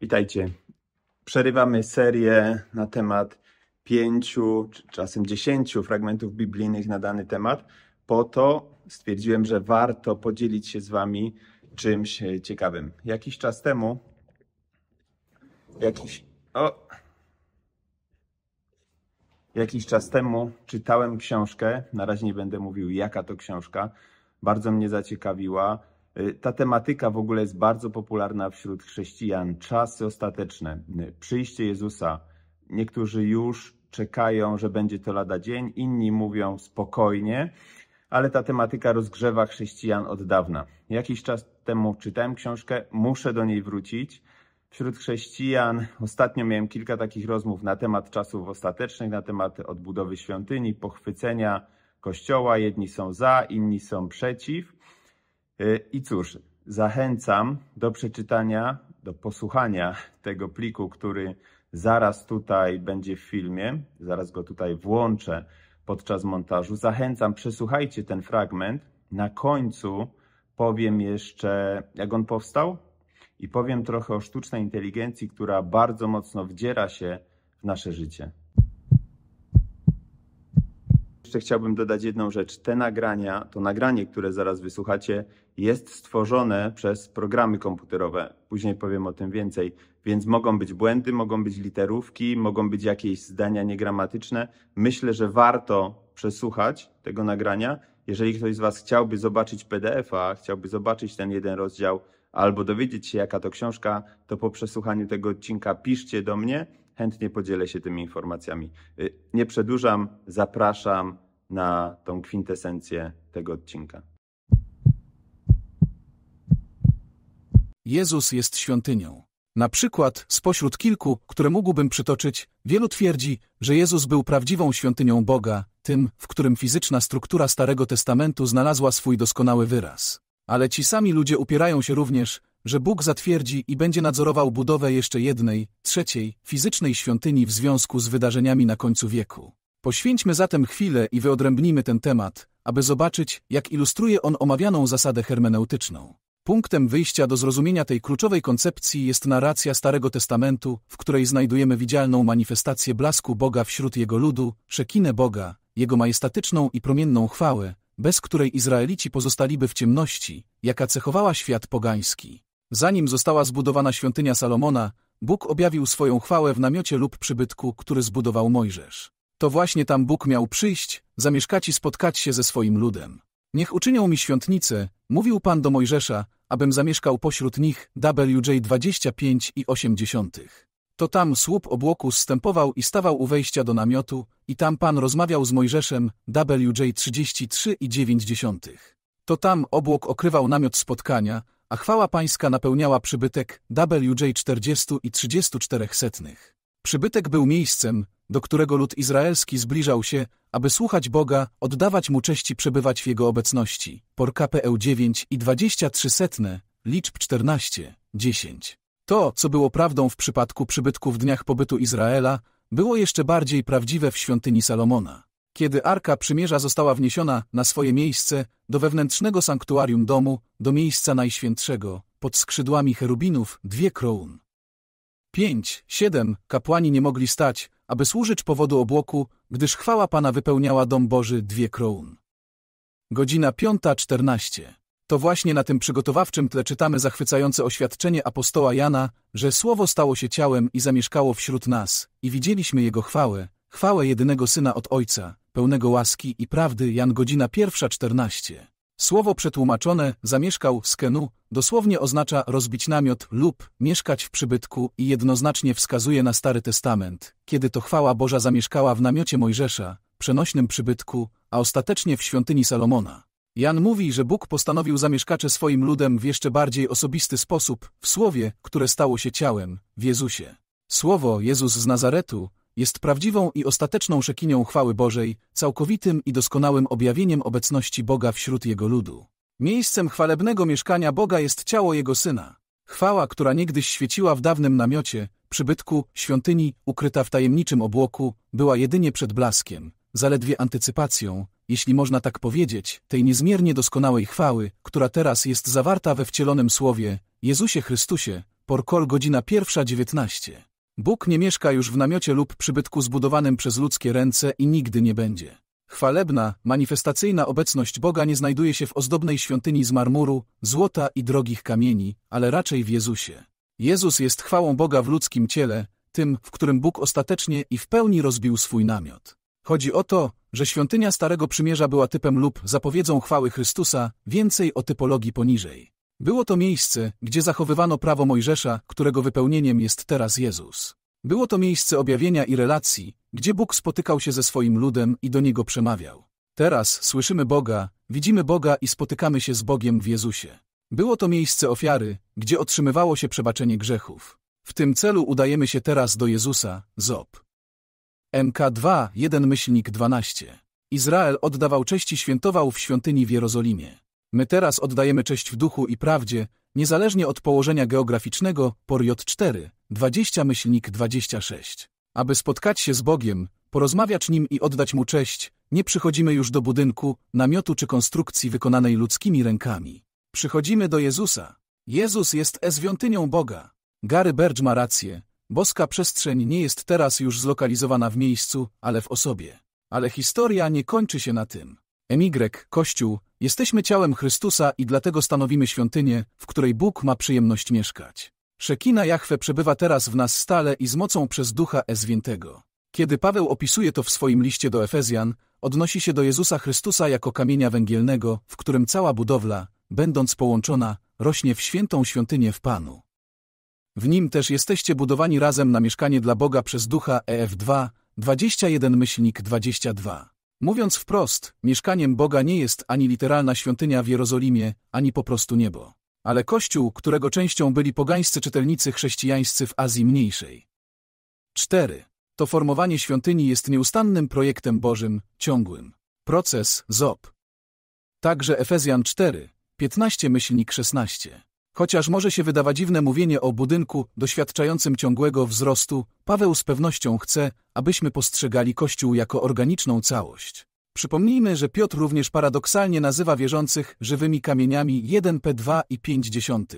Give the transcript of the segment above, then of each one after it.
Witajcie. Przerywamy serię na temat pięciu, czy czasem dziesięciu fragmentów biblijnych na dany temat. Po to stwierdziłem, że warto podzielić się z Wami czymś e, ciekawym. Jakiś czas temu, jakiś, o, jakiś czas temu czytałem książkę. Na razie nie będę mówił, jaka to książka. Bardzo mnie zaciekawiła Y, ta tematyka w ogóle jest bardzo popularna wśród chrześcijan. Czasy ostateczne, y, przyjście Jezusa. Niektórzy już czekają, że będzie to lada dzień, inni mówią spokojnie, ale ta tematyka rozgrzewa chrześcijan od dawna. Jakiś czas temu czytałem książkę, muszę do niej wrócić. Wśród chrześcijan ostatnio miałem kilka takich rozmów na temat czasów ostatecznych, na temat odbudowy świątyni, pochwycenia kościoła. Jedni są za, inni są przeciw. E, I cóż, zachęcam do przeczytania, do posłuchania tego pliku, który zaraz tutaj będzie w filmie, zaraz go tutaj włączę podczas montażu. Zachęcam, przesłuchajcie ten fragment. Na końcu powiem jeszcze, jak on powstał i powiem trochę o sztucznej inteligencji, która bardzo mocno wdziera się w nasze życie. Jeszcze chciałbym dodać jedną rzecz. Te nagrania, to nagranie, które zaraz wysłuchacie, jest stworzone przez programy komputerowe. Później powiem o tym więcej. Więc mogą być błędy, mogą być literówki, mogą być jakieś zdania niegramatyczne. Myślę, że warto przesłuchać tego nagrania. Jeżeli ktoś z Was chciałby zobaczyć PDF-a, chciałby zobaczyć ten jeden rozdział albo dowiedzieć się, jaka to książka, to po przesłuchaniu tego odcinka piszcie do mnie chętnie podzielę się tymi informacjami. Y, nie przedłużam, zapraszam na tą kwintesencję tego odcinka. Jezus jest świątynią. Na przykład, spośród kilku, które mógłbym przytoczyć, wielu twierdzi, że Jezus był prawdziwą świątynią Boga, tym, w którym fizyczna struktura Starego Testamentu znalazła swój doskonały wyraz. Ale ci sami ludzie upierają się również, że Bóg zatwierdzi i będzie nadzorował budowę jeszcze jednej, trzeciej, fizycznej świątyni w związku z wydarzeniami na końcu wieku. Poświęćmy zatem chwilę i wyodrębnimy ten temat, aby zobaczyć, jak ilustruje on omawianą zasadę hermeneutyczną. Punktem wyjścia do zrozumienia tej kluczowej koncepcji jest narracja Starego Testamentu, w której znajdujemy widzialną manifestację blasku Boga wśród Jego ludu, szekinę Boga, Jego majestatyczną i promienną chwałę, bez której Izraelici pozostaliby w ciemności, jaka cechowała świat pogański. Zanim została zbudowana świątynia Salomona, Bóg objawił swoją chwałę w namiocie lub przybytku, który zbudował Mojżesz. To właśnie tam Bóg miał przyjść, zamieszkać i spotkać się ze swoim ludem. Niech uczynią mi świątnicę, mówił Pan do Mojżesza, abym zamieszkał pośród nich WJ 25 i 80. To tam słup obłoku zstępował i stawał u wejścia do namiotu, i tam Pan rozmawiał z Mojżeszem WJ 33 i 90. To tam obłok okrywał namiot spotkania, a chwała pańska napełniała przybytek WJ 40 i 34 setnych. Przybytek był miejscem, do którego lud izraelski zbliżał się, aby słuchać Boga, oddawać Mu cześć i przebywać w Jego obecności. Porkapeu 9 i 23 setne, liczb 14, 10. To, co było prawdą w przypadku przybytku w dniach pobytu Izraela, było jeszcze bardziej prawdziwe w świątyni Salomona. Kiedy Arka Przymierza została wniesiona na swoje miejsce, do wewnętrznego sanktuarium domu, do miejsca najświętszego, pod skrzydłami cherubinów, dwie kroun. 5. 7. Kapłani nie mogli stać, aby służyć powodu obłoku, gdyż chwała Pana wypełniała dom Boży dwie kroun. Godzina 5.14. To właśnie na tym przygotowawczym tle czytamy zachwycające oświadczenie apostoła Jana, że Słowo stało się ciałem i zamieszkało wśród nas, i widzieliśmy Jego chwałę, chwałę jedynego Syna od Ojca, pełnego łaski i prawdy Jan godzina pierwsza czternaście. Słowo przetłumaczone zamieszkał skenu dosłownie oznacza rozbić namiot lub mieszkać w przybytku i jednoznacznie wskazuje na Stary Testament, kiedy to chwała Boża zamieszkała w namiocie Mojżesza, przenośnym przybytku, a ostatecznie w świątyni Salomona. Jan mówi, że Bóg postanowił zamieszkacze swoim ludem w jeszcze bardziej osobisty sposób, w Słowie, które stało się ciałem, w Jezusie. Słowo Jezus z Nazaretu jest prawdziwą i ostateczną szekinią chwały Bożej, całkowitym i doskonałym objawieniem obecności Boga wśród Jego ludu. Miejscem chwalebnego mieszkania Boga jest ciało Jego Syna. Chwała, która niegdyś świeciła w dawnym namiocie, przybytku, świątyni, ukryta w tajemniczym obłoku, była jedynie przed blaskiem, zaledwie antycypacją, jeśli można tak powiedzieć, tej niezmiernie doskonałej chwały, która teraz jest zawarta we wcielonym Słowie, Jezusie Chrystusie, Porkol godzina 1.19. Bóg nie mieszka już w namiocie lub przybytku zbudowanym przez ludzkie ręce i nigdy nie będzie. Chwalebna, manifestacyjna obecność Boga nie znajduje się w ozdobnej świątyni z marmuru, złota i drogich kamieni, ale raczej w Jezusie. Jezus jest chwałą Boga w ludzkim ciele, tym, w którym Bóg ostatecznie i w pełni rozbił swój namiot. Chodzi o to, że świątynia Starego Przymierza była typem lub zapowiedzą chwały Chrystusa, więcej o typologii poniżej. Było to miejsce, gdzie zachowywano prawo Mojżesza, którego wypełnieniem jest teraz Jezus. Było to miejsce objawienia i relacji, gdzie Bóg spotykał się ze swoim ludem i do niego przemawiał. Teraz słyszymy Boga, widzimy Boga i spotykamy się z Bogiem w Jezusie. Było to miejsce ofiary, gdzie otrzymywało się przebaczenie grzechów. W tym celu udajemy się teraz do Jezusa, Zob. MK2, 1 myślnik 12. Izrael oddawał cześć i świętował w świątyni w Jerozolimie. My teraz oddajemy cześć w duchu i prawdzie, niezależnie od położenia geograficznego, por J4, 20 myślnik 26. Aby spotkać się z Bogiem, porozmawiać Nim i oddać Mu cześć, nie przychodzimy już do budynku, namiotu czy konstrukcji wykonanej ludzkimi rękami. Przychodzimy do Jezusa. Jezus jest świątynią Boga. Gary Berge ma rację. Boska przestrzeń nie jest teraz już zlokalizowana w miejscu, ale w osobie. Ale historia nie kończy się na tym. MY, Kościół, jesteśmy ciałem Chrystusa i dlatego stanowimy świątynię, w której Bóg ma przyjemność mieszkać. Szekina Jachwe przebywa teraz w nas stale i z mocą przez Ducha Ezwiętego. Kiedy Paweł opisuje to w swoim liście do Efezjan, odnosi się do Jezusa Chrystusa jako kamienia węgielnego, w którym cała budowla, będąc połączona, rośnie w świętą świątynię w Panu. W nim też jesteście budowani razem na mieszkanie dla Boga przez Ducha EF2, 21 myślnik 22. Mówiąc wprost, mieszkaniem Boga nie jest ani literalna świątynia w Jerozolimie, ani po prostu niebo, ale kościół, którego częścią byli pogańscy czytelnicy chrześcijańscy w Azji Mniejszej. 4. To formowanie świątyni jest nieustannym projektem Bożym, ciągłym. Proces ZOP. Także Efezjan 4, 15 myślnik 16. Chociaż może się wydawać dziwne mówienie o budynku doświadczającym ciągłego wzrostu, Paweł z pewnością chce, abyśmy postrzegali Kościół jako organiczną całość. Przypomnijmy, że Piotr również paradoksalnie nazywa wierzących żywymi kamieniami 1p2 i 50.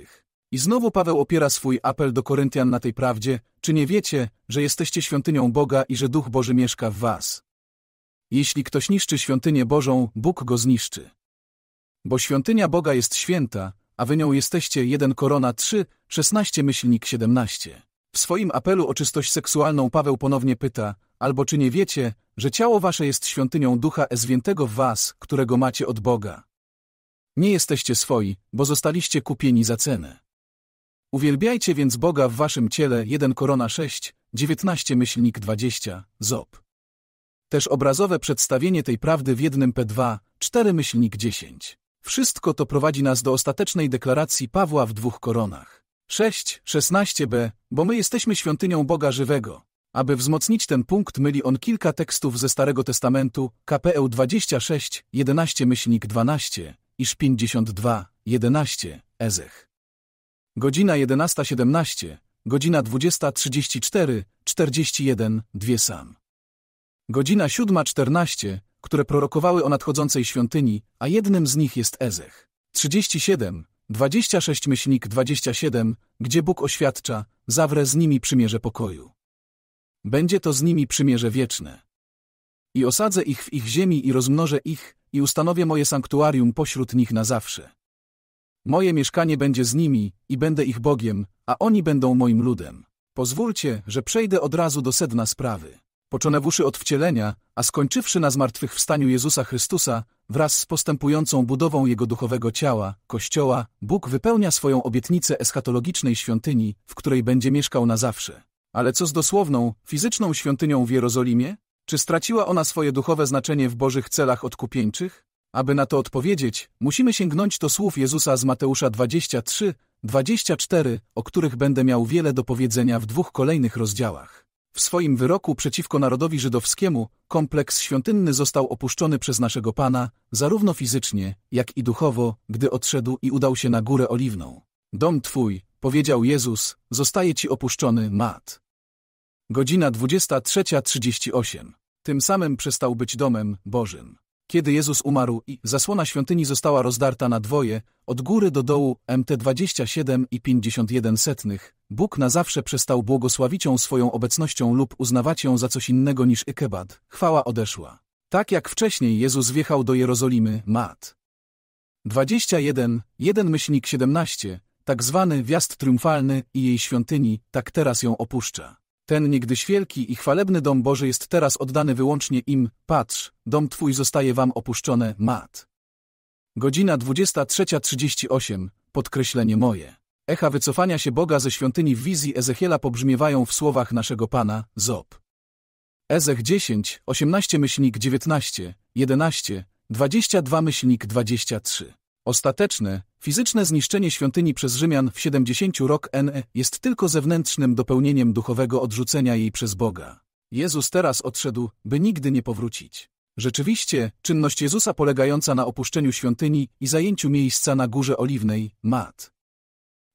I znowu Paweł opiera swój apel do Koryntian na tej prawdzie, czy nie wiecie, że jesteście świątynią Boga i że Duch Boży mieszka w was. Jeśli ktoś niszczy świątynię Bożą, Bóg go zniszczy. Bo świątynia Boga jest święta, a wy nią jesteście 1 Korona 3, 16 myślnik 17. W swoim apelu o czystość seksualną Paweł ponownie pyta, albo czy nie wiecie, że ciało wasze jest świątynią ducha zwiętego w was, którego macie od Boga. Nie jesteście swoi, bo zostaliście kupieni za cenę. Uwielbiajcie więc Boga w waszym ciele 1 Korona 6, 19 myślnik 20, ZOP. Też obrazowe przedstawienie tej prawdy w jednym P2, 4 myślnik 10. Wszystko to prowadzi nas do ostatecznej deklaracji Pawła w dwóch koronach. 6, 16b, bo my jesteśmy świątynią Boga żywego. Aby wzmocnić ten punkt myli on kilka tekstów ze Starego Testamentu, KPL 26, 11 myślnik 12, iż 52, 11, Ezech. Godzina 11.17, godzina 20.34, 41, 2 sam. Godzina 7.14, które prorokowały o nadchodzącej świątyni, a jednym z nich jest Ezech. 37, 26 myślnik 27, gdzie Bóg oświadcza, zawrę z nimi przymierze pokoju. Będzie to z nimi przymierze wieczne. I osadzę ich w ich ziemi i rozmnożę ich, i ustanowię moje sanktuarium pośród nich na zawsze. Moje mieszkanie będzie z nimi, i będę ich Bogiem, a oni będą moim ludem. Pozwólcie, że przejdę od razu do sedna sprawy począwszy od wcielenia, a skończywszy na zmartwychwstaniu Jezusa Chrystusa, wraz z postępującą budową Jego duchowego ciała, Kościoła, Bóg wypełnia swoją obietnicę eschatologicznej świątyni, w której będzie mieszkał na zawsze. Ale co z dosłowną, fizyczną świątynią w Jerozolimie? Czy straciła ona swoje duchowe znaczenie w Bożych celach odkupieńczych? Aby na to odpowiedzieć, musimy sięgnąć do słów Jezusa z Mateusza 23, 24, o których będę miał wiele do powiedzenia w dwóch kolejnych rozdziałach. W swoim wyroku przeciwko narodowi żydowskiemu kompleks świątynny został opuszczony przez naszego Pana, zarówno fizycznie, jak i duchowo, gdy odszedł i udał się na górę oliwną. Dom Twój, powiedział Jezus, zostaje Ci opuszczony, mat. Godzina 23.38. Tym samym przestał być domem Bożym. Kiedy Jezus umarł i zasłona świątyni została rozdarta na dwoje, od góry do dołu MT 27 i 51 setnych, Bóg na zawsze przestał błogosławić ją swoją obecnością lub uznawać ją za coś innego niż Ikebad. Chwała odeszła. Tak jak wcześniej Jezus wjechał do Jerozolimy, Mat. 21, 1 myślnik 17, tak zwany wjazd triumfalny i jej świątyni, tak teraz ją opuszcza. Ten niegdyś wielki i chwalebny dom Boży jest teraz oddany wyłącznie im, patrz, dom Twój zostaje Wam opuszczony, mat. Godzina 23.38, podkreślenie moje. Echa wycofania się Boga ze świątyni w wizji Ezechiela pobrzmiewają w słowach naszego Pana, Zob. Ezech 10, 18 myślnik 19, 11, 22 myślnik 23. Ostateczne, fizyczne zniszczenie świątyni przez Rzymian w 70 rok NE jest tylko zewnętrznym dopełnieniem duchowego odrzucenia jej przez Boga. Jezus teraz odszedł, by nigdy nie powrócić. Rzeczywiście, czynność Jezusa polegająca na opuszczeniu świątyni i zajęciu miejsca na Górze Oliwnej, Mat.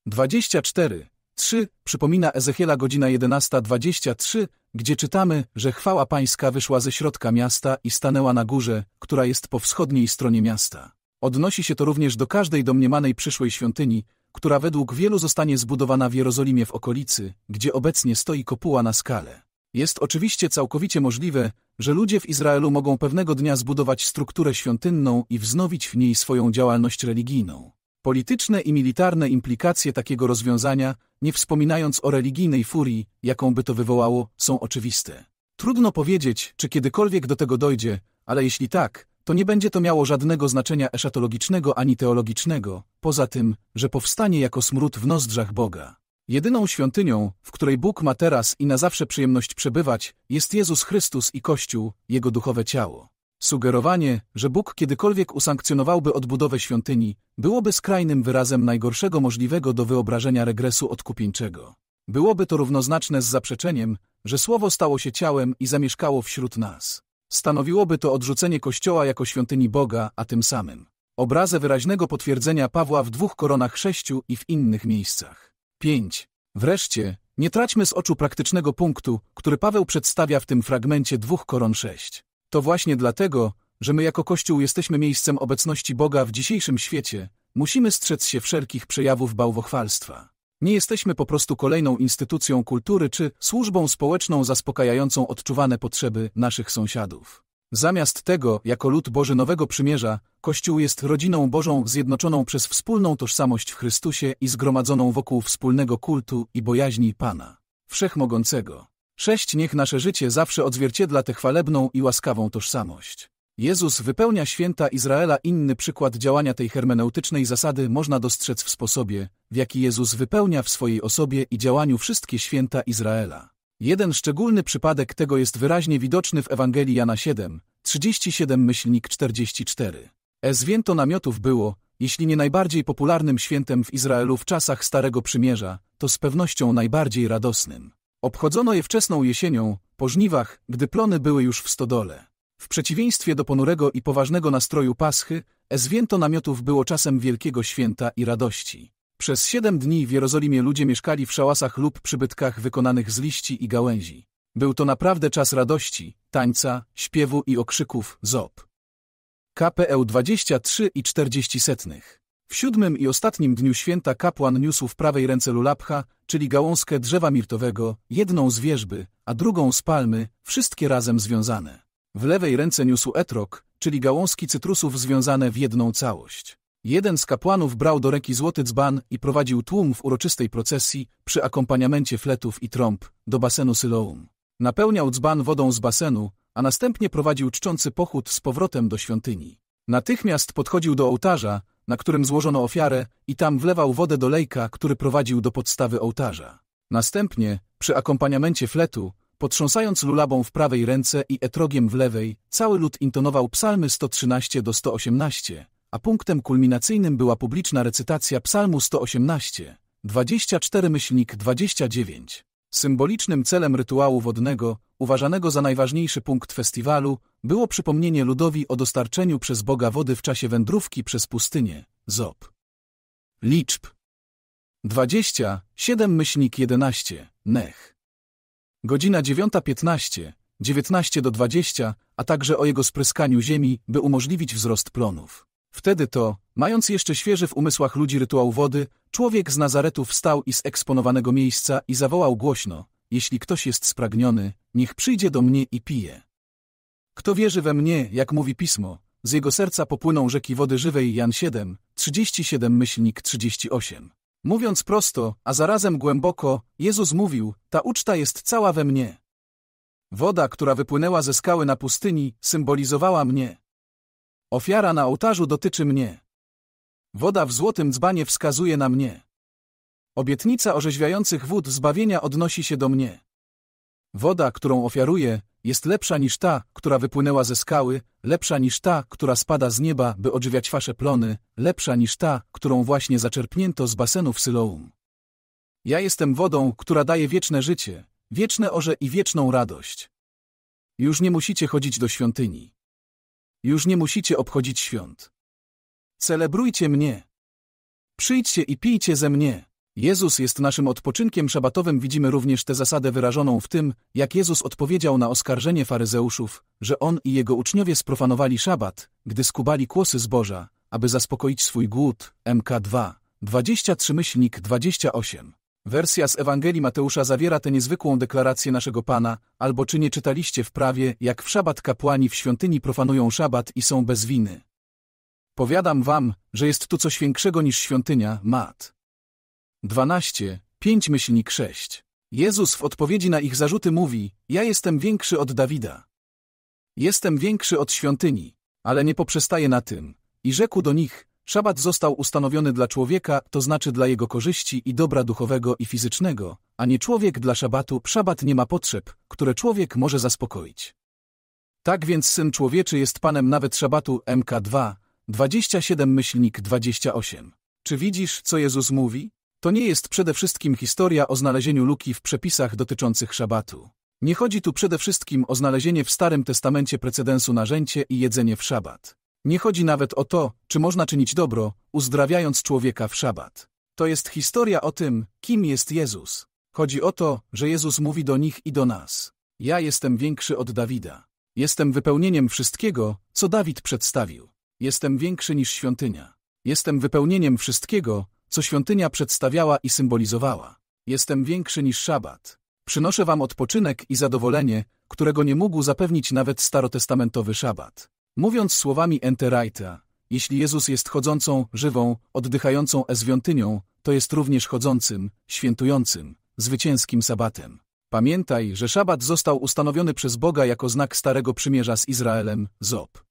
24. 3 przypomina Ezechiela godzina 11.23, gdzie czytamy, że chwała pańska wyszła ze środka miasta i stanęła na górze, która jest po wschodniej stronie miasta. Odnosi się to również do każdej domniemanej przyszłej świątyni, która według wielu zostanie zbudowana w Jerozolimie w okolicy, gdzie obecnie stoi kopuła na skale. Jest oczywiście całkowicie możliwe, że ludzie w Izraelu mogą pewnego dnia zbudować strukturę świątynną i wznowić w niej swoją działalność religijną. Polityczne i militarne implikacje takiego rozwiązania, nie wspominając o religijnej furii, jaką by to wywołało, są oczywiste. Trudno powiedzieć, czy kiedykolwiek do tego dojdzie, ale jeśli tak, to nie będzie to miało żadnego znaczenia eschatologicznego ani teologicznego, poza tym, że powstanie jako smród w nozdrzach Boga. Jedyną świątynią, w której Bóg ma teraz i na zawsze przyjemność przebywać, jest Jezus Chrystus i Kościół, Jego duchowe ciało. Sugerowanie, że Bóg kiedykolwiek usankcjonowałby odbudowę świątyni, byłoby skrajnym wyrazem najgorszego możliwego do wyobrażenia regresu odkupieńczego. Byłoby to równoznaczne z zaprzeczeniem, że Słowo stało się ciałem i zamieszkało wśród nas. Stanowiłoby to odrzucenie Kościoła jako świątyni Boga, a tym samym obrazę wyraźnego potwierdzenia Pawła w dwóch koronach sześciu i w innych miejscach. 5. Wreszcie, nie traćmy z oczu praktycznego punktu, który Paweł przedstawia w tym fragmencie dwóch koron sześć. To właśnie dlatego, że my jako Kościół jesteśmy miejscem obecności Boga w dzisiejszym świecie, musimy strzec się wszelkich przejawów bałwochwalstwa. Nie jesteśmy po prostu kolejną instytucją kultury czy służbą społeczną zaspokajającą odczuwane potrzeby naszych sąsiadów. Zamiast tego, jako lud Boży Nowego Przymierza, Kościół jest rodziną Bożą zjednoczoną przez wspólną tożsamość w Chrystusie i zgromadzoną wokół wspólnego kultu i bojaźni Pana, Wszechmogącego. Sześć niech nasze życie zawsze odzwierciedla tę chwalebną i łaskawą tożsamość. Jezus wypełnia święta Izraela. Inny przykład działania tej hermeneutycznej zasady można dostrzec w sposobie, w jaki Jezus wypełnia w swojej osobie i działaniu wszystkie święta Izraela. Jeden szczególny przypadek tego jest wyraźnie widoczny w Ewangelii Jana 7, 37 myślnik 44. E zwięto namiotów było, jeśli nie najbardziej popularnym świętem w Izraelu w czasach Starego Przymierza, to z pewnością najbardziej radosnym. Obchodzono je wczesną jesienią, po żniwach, gdy plony były już w stodole. W przeciwieństwie do ponurego i poważnego nastroju Paschy, zwięto namiotów było czasem wielkiego święta i radości. Przez siedem dni w Jerozolimie ludzie mieszkali w szałasach lub przybytkach wykonanych z liści i gałęzi. Był to naprawdę czas radości, tańca, śpiewu i okrzyków Zop. KPL 23 e i 40 setnych. W siódmym i ostatnim dniu święta kapłan niósł w prawej ręce lulapcha, czyli gałązkę drzewa mirtowego, jedną z wierzby, a drugą z palmy, wszystkie razem związane. W lewej ręce niósł etrog, czyli gałązki cytrusów związane w jedną całość. Jeden z kapłanów brał do ręki złoty dzban i prowadził tłum w uroczystej procesji przy akompaniamencie fletów i trąb do basenu Syloum. Napełniał dzban wodą z basenu, a następnie prowadził czczący pochód z powrotem do świątyni. Natychmiast podchodził do ołtarza, na którym złożono ofiarę i tam wlewał wodę do lejka, który prowadził do podstawy ołtarza. Następnie, przy akompaniamencie fletu, Potrząsając lulabą w prawej ręce i etrogiem w lewej, cały lud intonował psalmy 113 do 118, a punktem kulminacyjnym była publiczna recytacja psalmu 118, 24 myślnik 29. Symbolicznym celem rytuału wodnego, uważanego za najważniejszy punkt festiwalu, było przypomnienie ludowi o dostarczeniu przez Boga wody w czasie wędrówki przez pustynię, Zop. Liczb 27 myślnik 11, Nech. Godzina 9.15, 19 do 20, a także o jego spryskaniu ziemi, by umożliwić wzrost plonów. Wtedy to, mając jeszcze świeży w umysłach ludzi rytuał wody, człowiek z Nazaretu wstał i z eksponowanego miejsca i zawołał głośno, jeśli ktoś jest spragniony, niech przyjdzie do mnie i pije. Kto wierzy we mnie, jak mówi Pismo, z jego serca popłyną rzeki wody żywej Jan 7, 37 myślnik 38. Mówiąc prosto, a zarazem głęboko, Jezus mówił, ta uczta jest cała we mnie. Woda, która wypłynęła ze skały na pustyni, symbolizowała mnie. Ofiara na ołtarzu dotyczy mnie. Woda w złotym dzbanie wskazuje na mnie. Obietnica orzeźwiających wód zbawienia odnosi się do mnie. Woda, którą ofiaruję, jest lepsza niż ta, która wypłynęła ze skały, lepsza niż ta, która spada z nieba, by odżywiać wasze plony, lepsza niż ta, którą właśnie zaczerpnięto z basenów Syloum. Ja jestem wodą, która daje wieczne życie, wieczne orze i wieczną radość. Już nie musicie chodzić do świątyni. Już nie musicie obchodzić świąt. Celebrujcie mnie. Przyjdźcie i pijcie ze mnie. Jezus jest naszym odpoczynkiem szabatowym. Widzimy również tę zasadę wyrażoną w tym, jak Jezus odpowiedział na oskarżenie faryzeuszów, że on i jego uczniowie sprofanowali szabat, gdy skubali kłosy zboża, aby zaspokoić swój głód. MK2, 23 myślnik 28. Wersja z Ewangelii Mateusza zawiera tę niezwykłą deklarację naszego Pana, albo czy nie czytaliście w prawie, jak w szabat kapłani w świątyni profanują szabat i są bez winy. Powiadam wam, że jest tu coś większego niż świątynia, mat. 12, 5 myślnik 6. Jezus w odpowiedzi na ich zarzuty mówi, ja jestem większy od Dawida. Jestem większy od świątyni, ale nie poprzestaje na tym. I rzekł do nich, szabat został ustanowiony dla człowieka, to znaczy dla jego korzyści i dobra duchowego i fizycznego, a nie człowiek dla szabatu. Szabat nie ma potrzeb, które człowiek może zaspokoić. Tak więc Syn Człowieczy jest Panem nawet szabatu MK2, 27 myślnik 28. Czy widzisz, co Jezus mówi? To nie jest przede wszystkim historia o znalezieniu luki w przepisach dotyczących szabatu. Nie chodzi tu przede wszystkim o znalezienie w Starym Testamencie precedensu narzędzia i jedzenie w szabat. Nie chodzi nawet o to, czy można czynić dobro, uzdrawiając człowieka w szabat. To jest historia o tym, kim jest Jezus. Chodzi o to, że Jezus mówi do nich i do nas. Ja jestem większy od Dawida. Jestem wypełnieniem wszystkiego, co Dawid przedstawił. Jestem większy niż świątynia. Jestem wypełnieniem wszystkiego, co świątynia przedstawiała i symbolizowała. Jestem większy niż szabat. Przynoszę wam odpoczynek i zadowolenie, którego nie mógł zapewnić nawet starotestamentowy szabat. Mówiąc słowami Enterajta, jeśli Jezus jest chodzącą, żywą, oddychającą e świątynią, to jest również chodzącym, świętującym, zwycięskim sabatem. Pamiętaj, że szabat został ustanowiony przez Boga jako znak Starego Przymierza z Izraelem, ZOP.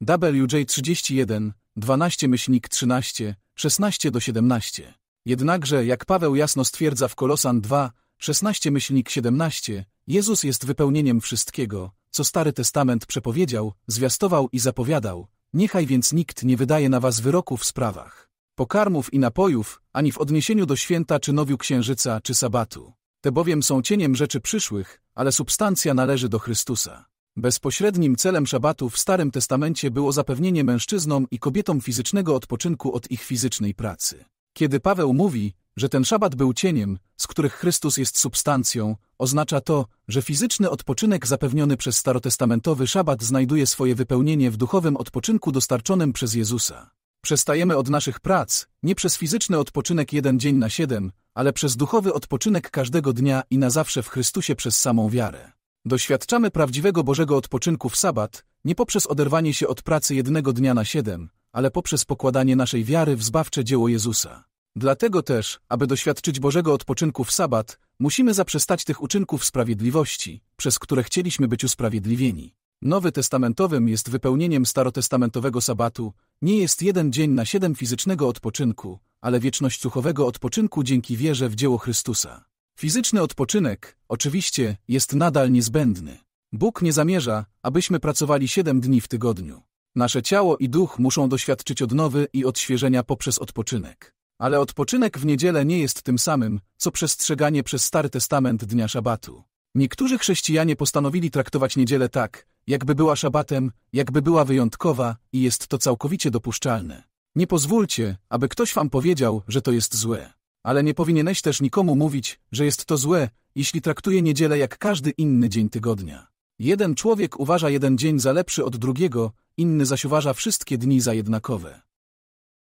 WJ 31, 12 13, 16 do 17. Jednakże, jak Paweł jasno stwierdza w Kolosan 2, 16 myślnik 17, Jezus jest wypełnieniem wszystkiego, co Stary Testament przepowiedział, zwiastował i zapowiadał. Niechaj więc nikt nie wydaje na was wyroku w sprawach pokarmów i napojów, ani w odniesieniu do święta czy nowiu księżyca czy sabatu. Te bowiem są cieniem rzeczy przyszłych, ale substancja należy do Chrystusa. Bezpośrednim celem szabatu w Starym Testamencie było zapewnienie mężczyznom i kobietom fizycznego odpoczynku od ich fizycznej pracy. Kiedy Paweł mówi, że ten szabat był cieniem, z których Chrystus jest substancją, oznacza to, że fizyczny odpoczynek zapewniony przez starotestamentowy szabat znajduje swoje wypełnienie w duchowym odpoczynku dostarczonym przez Jezusa. Przestajemy od naszych prac, nie przez fizyczny odpoczynek jeden dzień na siedem, ale przez duchowy odpoczynek każdego dnia i na zawsze w Chrystusie przez samą wiarę. Doświadczamy prawdziwego Bożego odpoczynku w sabat, nie poprzez oderwanie się od pracy jednego dnia na siedem, ale poprzez pokładanie naszej wiary w zbawcze dzieło Jezusa. Dlatego też, aby doświadczyć Bożego odpoczynku w sabat, musimy zaprzestać tych uczynków sprawiedliwości, przez które chcieliśmy być usprawiedliwieni. Nowy testamentowym jest wypełnieniem starotestamentowego sabatu, nie jest jeden dzień na siedem fizycznego odpoczynku, ale wieczność duchowego odpoczynku dzięki wierze w dzieło Chrystusa. Fizyczny odpoczynek, oczywiście, jest nadal niezbędny. Bóg nie zamierza, abyśmy pracowali 7 dni w tygodniu. Nasze ciało i duch muszą doświadczyć odnowy i odświeżenia poprzez odpoczynek. Ale odpoczynek w niedzielę nie jest tym samym, co przestrzeganie przez Stary Testament dnia szabatu. Niektórzy chrześcijanie postanowili traktować niedzielę tak, jakby była szabatem, jakby była wyjątkowa i jest to całkowicie dopuszczalne. Nie pozwólcie, aby ktoś wam powiedział, że to jest złe ale nie powinieneś też nikomu mówić, że jest to złe, jeśli traktuje niedzielę jak każdy inny dzień tygodnia. Jeden człowiek uważa jeden dzień za lepszy od drugiego, inny zaś uważa wszystkie dni za jednakowe.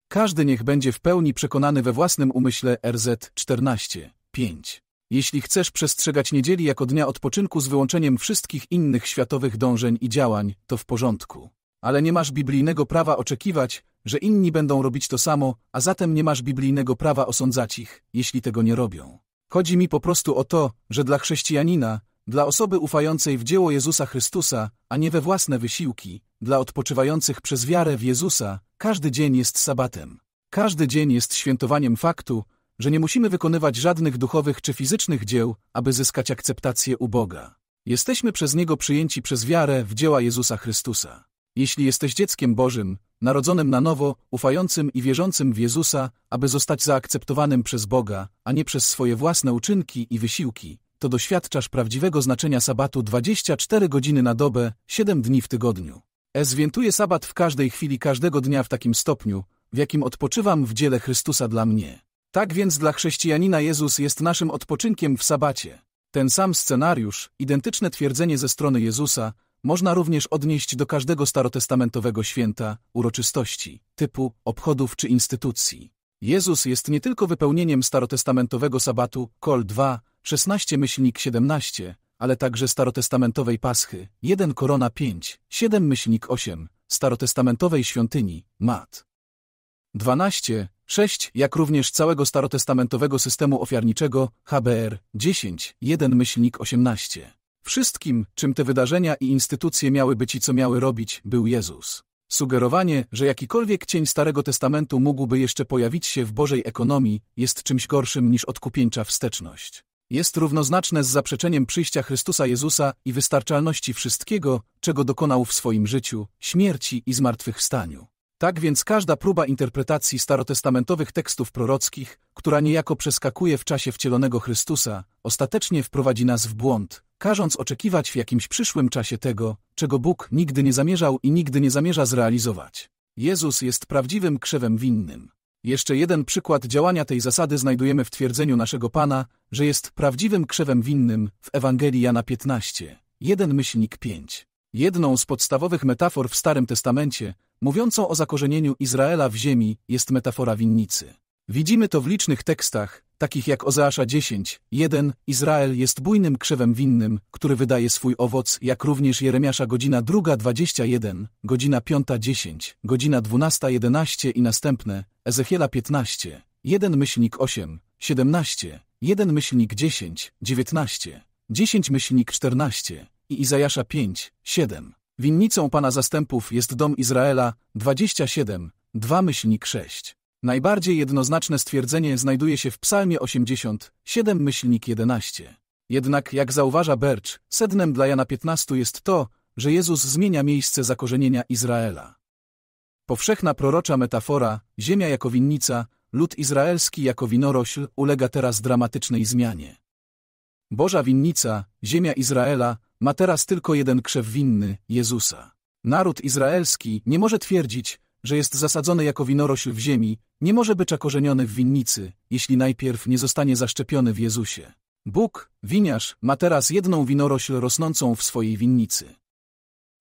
Każdy niech będzie w pełni przekonany we własnym umyśle RZ 14, 5. Jeśli chcesz przestrzegać niedzieli jako dnia odpoczynku z wyłączeniem wszystkich innych światowych dążeń i działań, to w porządku. Ale nie masz biblijnego prawa oczekiwać, że inni będą robić to samo, a zatem nie masz biblijnego prawa osądzać ich, jeśli tego nie robią. Chodzi mi po prostu o to, że dla chrześcijanina, dla osoby ufającej w dzieło Jezusa Chrystusa, a nie we własne wysiłki, dla odpoczywających przez wiarę w Jezusa, każdy dzień jest sabatem. Każdy dzień jest świętowaniem faktu, że nie musimy wykonywać żadnych duchowych czy fizycznych dzieł, aby zyskać akceptację u Boga. Jesteśmy przez Niego przyjęci przez wiarę w dzieła Jezusa Chrystusa. Jeśli jesteś dzieckiem Bożym, narodzonym na nowo, ufającym i wierzącym w Jezusa, aby zostać zaakceptowanym przez Boga, a nie przez swoje własne uczynki i wysiłki, to doświadczasz prawdziwego znaczenia sabatu 24 godziny na dobę, 7 dni w tygodniu. Ezwiętuję sabat w każdej chwili każdego dnia w takim stopniu, w jakim odpoczywam w dziele Chrystusa dla mnie. Tak więc dla chrześcijanina Jezus jest naszym odpoczynkiem w sabacie. Ten sam scenariusz, identyczne twierdzenie ze strony Jezusa, można również odnieść do każdego starotestamentowego święta, uroczystości, typu, obchodów czy instytucji. Jezus jest nie tylko wypełnieniem starotestamentowego sabatu, Kol 2, 16 myślnik 17, ale także starotestamentowej Paschy, 1 Korona 5, 7 myślnik 8, starotestamentowej świątyni, Mat. 12, 6, jak również całego starotestamentowego systemu ofiarniczego, HBR, 10, 1 myślnik 18. Wszystkim, czym te wydarzenia i instytucje miały być i co miały robić, był Jezus. Sugerowanie, że jakikolwiek cień Starego Testamentu mógłby jeszcze pojawić się w Bożej ekonomii, jest czymś gorszym niż odkupieńcza wsteczność. Jest równoznaczne z zaprzeczeniem przyjścia Chrystusa Jezusa i wystarczalności wszystkiego, czego dokonał w swoim życiu, śmierci i zmartwychwstaniu. Tak więc każda próba interpretacji starotestamentowych tekstów prorockich, która niejako przeskakuje w czasie wcielonego Chrystusa, ostatecznie wprowadzi nas w błąd, każąc oczekiwać w jakimś przyszłym czasie tego, czego Bóg nigdy nie zamierzał i nigdy nie zamierza zrealizować. Jezus jest prawdziwym krzewem winnym. Jeszcze jeden przykład działania tej zasady znajdujemy w twierdzeniu naszego Pana, że jest prawdziwym krzewem winnym w Ewangelii Jana 15, 1 myślnik 5. Jedną z podstawowych metafor w Starym Testamencie, mówiącą o zakorzenieniu Izraela w ziemi, jest metafora winnicy. Widzimy to w licznych tekstach, takich jak Ozeasza 10, 1, Izrael jest bujnym krzewem winnym, który wydaje swój owoc, jak również Jeremiasza godzina 2, 21, godzina 5, 10, godzina 12, 11 i następne, Ezechiela 15, 1 myślnik 8, 17, 1 myślnik 10, 19, 10 myślnik 14 i Izajasza 5, 7. Winnicą pana zastępów jest dom Izraela 27, 2 myślnik 6. Najbardziej jednoznaczne stwierdzenie znajduje się w psalmie 80, 7 myślnik 11. Jednak, jak zauważa Bercz, sednem dla Jana 15 jest to, że Jezus zmienia miejsce zakorzenienia Izraela. Powszechna prorocza metafora, ziemia jako winnica, lud izraelski jako winorośl ulega teraz dramatycznej zmianie. Boża winnica, ziemia Izraela, ma teraz tylko jeden krzew winny, Jezusa. Naród izraelski nie może twierdzić, że jest zasadzony jako winorośl w ziemi, nie może być zakorzeniony w winnicy, jeśli najpierw nie zostanie zaszczepiony w Jezusie. Bóg, winiarz, ma teraz jedną winorośl rosnącą w swojej winnicy.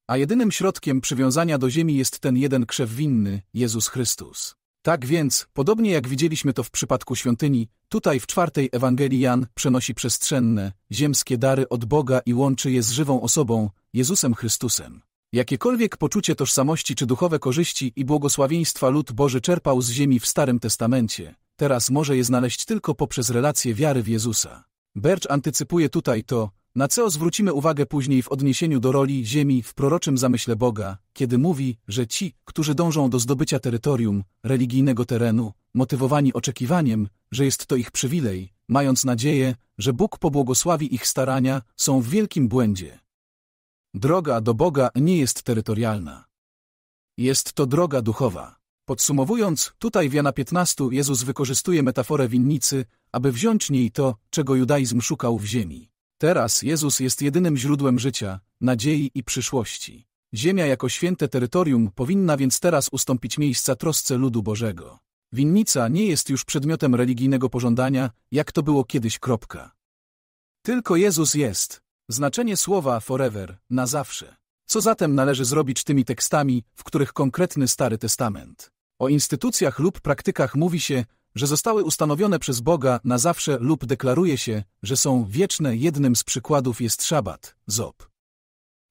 A jedynym środkiem przywiązania do ziemi jest ten jeden krzew winny, Jezus Chrystus. Tak więc, podobnie jak widzieliśmy to w przypadku świątyni, Tutaj w czwartej Ewangelii Jan przenosi przestrzenne, ziemskie dary od Boga i łączy je z żywą osobą, Jezusem Chrystusem. Jakiekolwiek poczucie tożsamości czy duchowe korzyści i błogosławieństwa lud Boży czerpał z ziemi w Starym Testamencie, teraz może je znaleźć tylko poprzez relację wiary w Jezusa. Bercz antycypuje tutaj to, na CEO zwrócimy uwagę później w odniesieniu do roli Ziemi w proroczym zamyśle Boga, kiedy mówi, że ci, którzy dążą do zdobycia terytorium, religijnego terenu, motywowani oczekiwaniem, że jest to ich przywilej, mając nadzieję, że Bóg pobłogosławi ich starania, są w wielkim błędzie. Droga do Boga nie jest terytorialna. Jest to droga duchowa. Podsumowując, tutaj w Jana 15 Jezus wykorzystuje metaforę winnicy, aby wziąć niej to, czego judaizm szukał w ziemi. Teraz Jezus jest jedynym źródłem życia, nadziei i przyszłości. Ziemia jako święte terytorium powinna więc teraz ustąpić miejsca trosce ludu Bożego. Winnica nie jest już przedmiotem religijnego pożądania, jak to było kiedyś kropka. Tylko Jezus jest. Znaczenie słowa forever, na zawsze. Co zatem należy zrobić tymi tekstami, w których konkretny Stary Testament? O instytucjach lub praktykach mówi się, że zostały ustanowione przez Boga na zawsze lub deklaruje się, że są wieczne. Jednym z przykładów jest szabat, zob.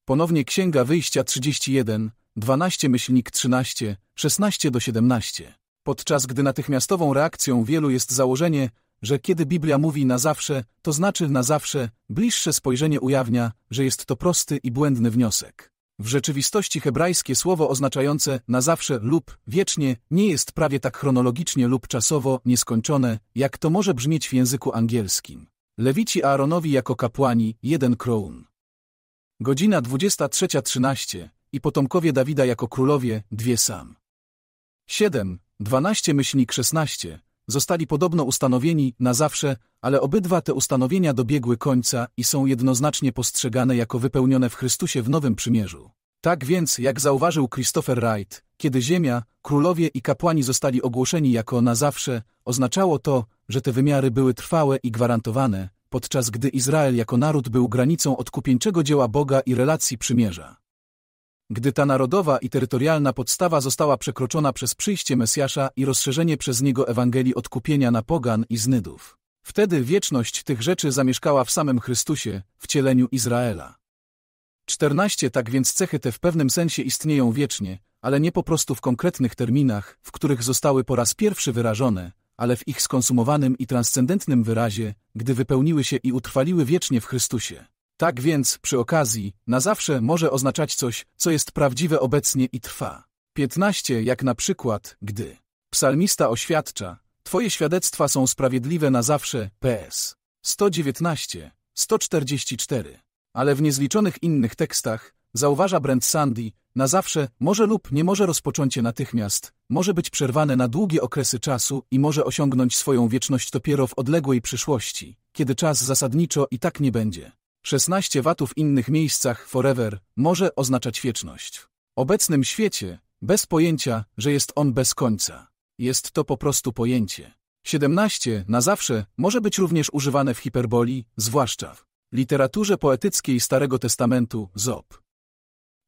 Ponownie Księga Wyjścia 31, 12 myślnik 13, 16 do 17. Podczas gdy natychmiastową reakcją wielu jest założenie, że kiedy Biblia mówi na zawsze, to znaczy na zawsze, bliższe spojrzenie ujawnia, że jest to prosty i błędny wniosek. W rzeczywistości hebrajskie słowo oznaczające na zawsze lub wiecznie nie jest prawie tak chronologicznie lub czasowo nieskończone, jak to może brzmieć w języku angielskim. Lewici Aaronowi jako kapłani, jeden kroun. Godzina 23.13 i potomkowie Dawida jako królowie, dwie sam. 7, 12 myślnik 16, zostali podobno ustanowieni na zawsze, ale obydwa te ustanowienia dobiegły końca i są jednoznacznie postrzegane jako wypełnione w Chrystusie w Nowym Przymierzu. Tak więc, jak zauważył Christopher Wright, kiedy ziemia, królowie i kapłani zostali ogłoszeni jako na zawsze, oznaczało to, że te wymiary były trwałe i gwarantowane, podczas gdy Izrael jako naród był granicą odkupieńczego dzieła Boga i relacji przymierza. Gdy ta narodowa i terytorialna podstawa została przekroczona przez przyjście Mesjasza i rozszerzenie przez niego Ewangelii odkupienia na pogan i znydów, wtedy wieczność tych rzeczy zamieszkała w samym Chrystusie, w cieleniu Izraela. 14 Tak więc cechy te w pewnym sensie istnieją wiecznie, ale nie po prostu w konkretnych terminach, w których zostały po raz pierwszy wyrażone, ale w ich skonsumowanym i transcendentnym wyrazie, gdy wypełniły się i utrwaliły wiecznie w Chrystusie. Tak więc, przy okazji, na zawsze może oznaczać coś, co jest prawdziwe obecnie i trwa. 15. Jak na przykład, gdy psalmista oświadcza, Twoje świadectwa są sprawiedliwe na zawsze, PS. 119, 144. Ale w niezliczonych innych tekstach, zauważa Brent Sandy, na zawsze, może lub nie może rozpoczęcie natychmiast, może być przerwane na długie okresy czasu i może osiągnąć swoją wieczność dopiero w odległej przyszłości, kiedy czas zasadniczo i tak nie będzie. 16 watów w innych miejscach forever może oznaczać wieczność. W obecnym świecie, bez pojęcia, że jest on bez końca. Jest to po prostu pojęcie. 17 na zawsze może być również używane w hiperboli, zwłaszcza w literaturze poetyckiej Starego Testamentu, ZOP.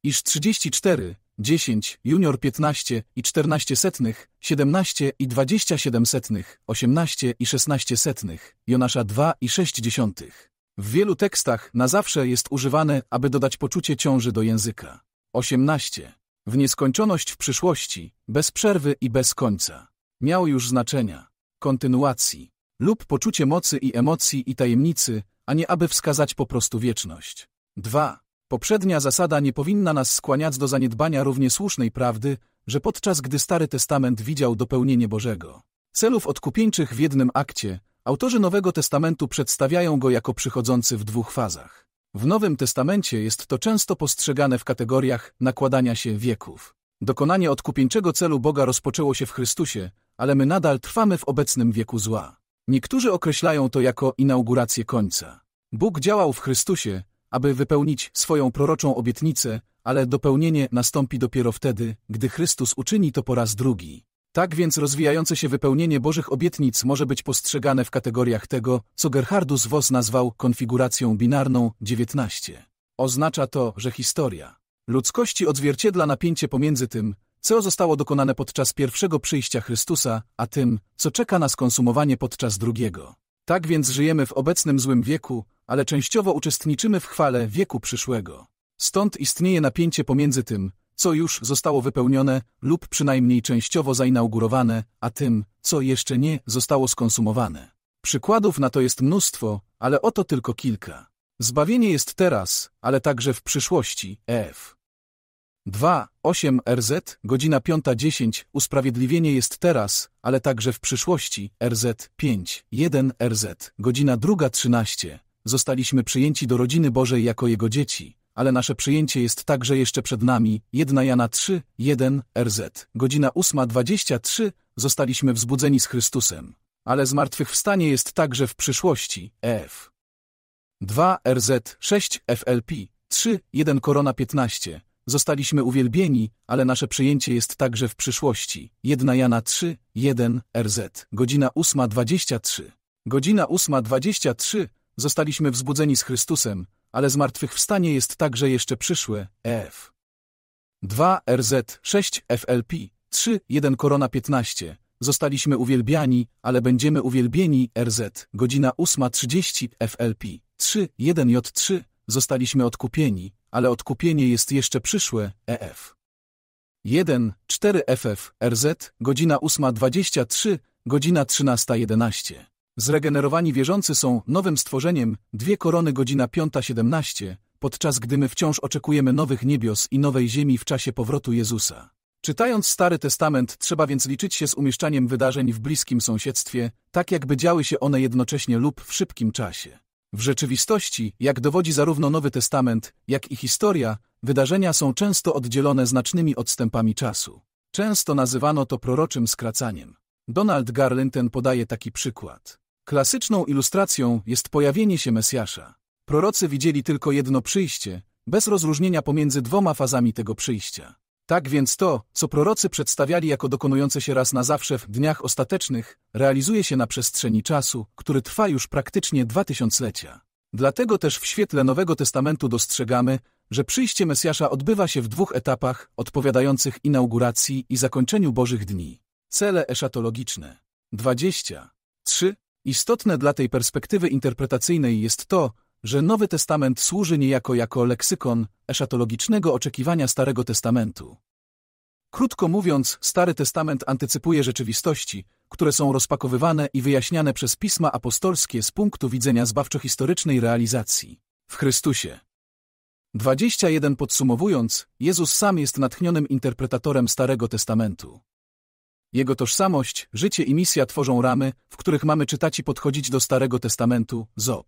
Iż 34, 10, junior 15 i 14 setnych, 17 i 27 setnych, 18 i 16 setnych, Jonasza 2 i 6 dziesiątych. W wielu tekstach na zawsze jest używane, aby dodać poczucie ciąży do języka. 18. W nieskończoność w przyszłości, bez przerwy i bez końca. Miał już znaczenia, kontynuacji lub poczucie mocy i emocji i tajemnicy, a nie aby wskazać po prostu wieczność. 2. Poprzednia zasada nie powinna nas skłaniać do zaniedbania równie słusznej prawdy, że podczas gdy Stary Testament widział dopełnienie Bożego celów odkupieńczych w jednym akcie, Autorzy Nowego Testamentu przedstawiają go jako przychodzący w dwóch fazach. W Nowym Testamencie jest to często postrzegane w kategoriach nakładania się wieków. Dokonanie odkupieńczego celu Boga rozpoczęło się w Chrystusie, ale my nadal trwamy w obecnym wieku zła. Niektórzy określają to jako inaugurację końca. Bóg działał w Chrystusie, aby wypełnić swoją proroczą obietnicę, ale dopełnienie nastąpi dopiero wtedy, gdy Chrystus uczyni to po raz drugi. Tak więc rozwijające się wypełnienie Bożych obietnic może być postrzegane w kategoriach tego, co Gerhardus Voss nazwał konfiguracją binarną 19. Oznacza to, że historia ludzkości odzwierciedla napięcie pomiędzy tym, co zostało dokonane podczas pierwszego przyjścia Chrystusa, a tym, co czeka na skonsumowanie podczas drugiego. Tak więc żyjemy w obecnym złym wieku, ale częściowo uczestniczymy w chwale wieku przyszłego. Stąd istnieje napięcie pomiędzy tym, co już zostało wypełnione lub przynajmniej częściowo zainaugurowane, a tym, co jeszcze nie zostało skonsumowane. Przykładów na to jest mnóstwo, ale oto tylko kilka. Zbawienie jest teraz, ale także w przyszłości. EF. 2, 8 RZ, godzina 5.10, usprawiedliwienie jest teraz, ale także w przyszłości, RZ 5, 1 RZ, godzina 2.13, zostaliśmy przyjęci do rodziny Bożej jako Jego dzieci, ale nasze przyjęcie jest także jeszcze przed nami. 1 Jana 3, 1 RZ. Godzina 8.23 zostaliśmy wzbudzeni z Chrystusem, ale zmartwychwstanie jest także w przyszłości. EF. 2 RZ 6 FLP 3 1 Korona 15 Zostaliśmy uwielbieni, ale nasze przyjęcie jest także w przyszłości. 1 Jana 3, 1 RZ. Godzina 8.23. Godzina 8.23. Zostaliśmy wzbudzeni z Chrystusem, ale zmartwychwstanie jest także jeszcze przyszłe, EF. 2 RZ 6 FLP 3 1 Korona 15 Zostaliśmy uwielbiani, ale będziemy uwielbieni RZ godzina 8.30 FLP 3 1 J3 Zostaliśmy odkupieni, ale odkupienie jest jeszcze przyszłe EF 1 4 FF RZ godzina 8.23 godzina 13.11 Zregenerowani wierzący są nowym stworzeniem, dwie korony godzina 5.17, podczas gdy my wciąż oczekujemy nowych niebios i nowej ziemi w czasie powrotu Jezusa. Czytając Stary Testament trzeba więc liczyć się z umieszczaniem wydarzeń w bliskim sąsiedztwie, tak jakby działy się one jednocześnie lub w szybkim czasie. W rzeczywistości, jak dowodzi zarówno Nowy Testament, jak i historia, wydarzenia są często oddzielone znacznymi odstępami czasu. Często nazywano to proroczym skracaniem. Donald ten podaje taki przykład. Klasyczną ilustracją jest pojawienie się Mesjasza. Prorocy widzieli tylko jedno przyjście, bez rozróżnienia pomiędzy dwoma fazami tego przyjścia. Tak więc to, co prorocy przedstawiali jako dokonujące się raz na zawsze w dniach ostatecznych, realizuje się na przestrzeni czasu, który trwa już praktycznie dwa tysiąclecia. Dlatego też w świetle Nowego Testamentu dostrzegamy, że przyjście Mesjasza odbywa się w dwóch etapach odpowiadających inauguracji i zakończeniu Bożych dni. Cele eschatologiczne 23. Istotne dla tej perspektywy interpretacyjnej jest to, że Nowy Testament służy niejako jako leksykon eschatologicznego oczekiwania Starego Testamentu. Krótko mówiąc, Stary Testament antycypuje rzeczywistości, które są rozpakowywane i wyjaśniane przez pisma apostolskie z punktu widzenia zbawczo-historycznej realizacji w Chrystusie. 21 Podsumowując, Jezus sam jest natchnionym interpretatorem Starego Testamentu. Jego tożsamość, życie i misja tworzą ramy, w których mamy czytać i podchodzić do Starego Testamentu, Zob.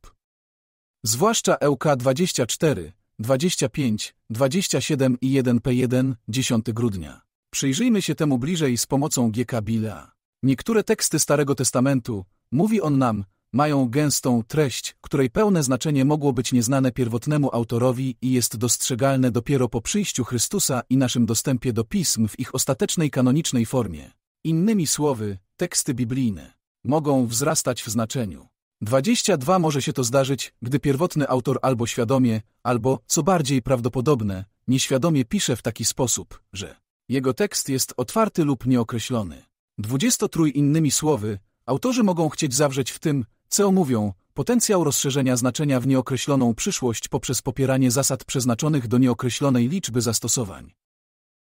Zwłaszcza EUK 24, 25, 27 i 1p1, 10 grudnia. Przyjrzyjmy się temu bliżej z pomocą GK Bilea. Niektóre teksty Starego Testamentu, mówi on nam, mają gęstą treść, której pełne znaczenie mogło być nieznane pierwotnemu autorowi i jest dostrzegalne dopiero po przyjściu Chrystusa i naszym dostępie do pism w ich ostatecznej kanonicznej formie. Innymi słowy, teksty biblijne mogą wzrastać w znaczeniu. 22 może się to zdarzyć, gdy pierwotny autor albo świadomie, albo, co bardziej prawdopodobne, nieświadomie pisze w taki sposób, że jego tekst jest otwarty lub nieokreślony. 23 innymi słowy, autorzy mogą chcieć zawrzeć w tym, co mówią, potencjał rozszerzenia znaczenia w nieokreśloną przyszłość poprzez popieranie zasad przeznaczonych do nieokreślonej liczby zastosowań.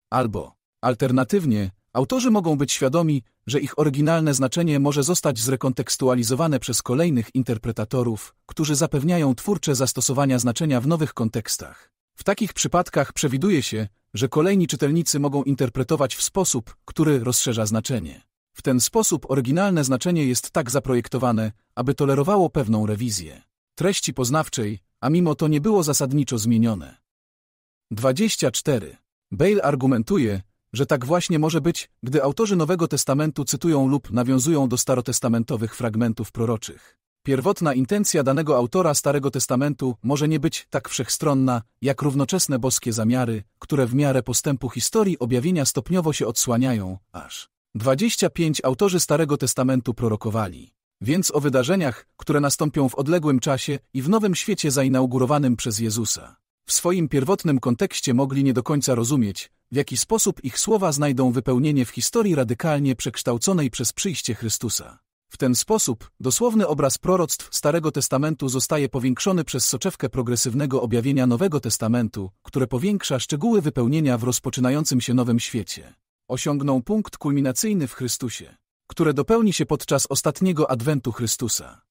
Albo, alternatywnie, Autorzy mogą być świadomi, że ich oryginalne znaczenie może zostać zrekontekstualizowane przez kolejnych interpretatorów, którzy zapewniają twórcze zastosowania znaczenia w nowych kontekstach. W takich przypadkach przewiduje się, że kolejni czytelnicy mogą interpretować w sposób, który rozszerza znaczenie. W ten sposób oryginalne znaczenie jest tak zaprojektowane, aby tolerowało pewną rewizję treści poznawczej, a mimo to nie było zasadniczo zmienione. 24. Bale argumentuje, że tak właśnie może być, gdy autorzy Nowego Testamentu cytują lub nawiązują do starotestamentowych fragmentów proroczych. Pierwotna intencja danego autora Starego Testamentu może nie być tak wszechstronna, jak równoczesne boskie zamiary, które w miarę postępu historii objawienia stopniowo się odsłaniają, aż 25 autorzy Starego Testamentu prorokowali. Więc o wydarzeniach, które nastąpią w odległym czasie i w nowym świecie zainaugurowanym przez Jezusa w swoim pierwotnym kontekście mogli nie do końca rozumieć, w jaki sposób ich słowa znajdą wypełnienie w historii radykalnie przekształconej przez przyjście Chrystusa. W ten sposób dosłowny obraz proroctw Starego Testamentu zostaje powiększony przez soczewkę progresywnego objawienia Nowego Testamentu, które powiększa szczegóły wypełnienia w rozpoczynającym się nowym świecie. Osiągną punkt kulminacyjny w Chrystusie, które dopełni się podczas ostatniego adwentu Chrystusa.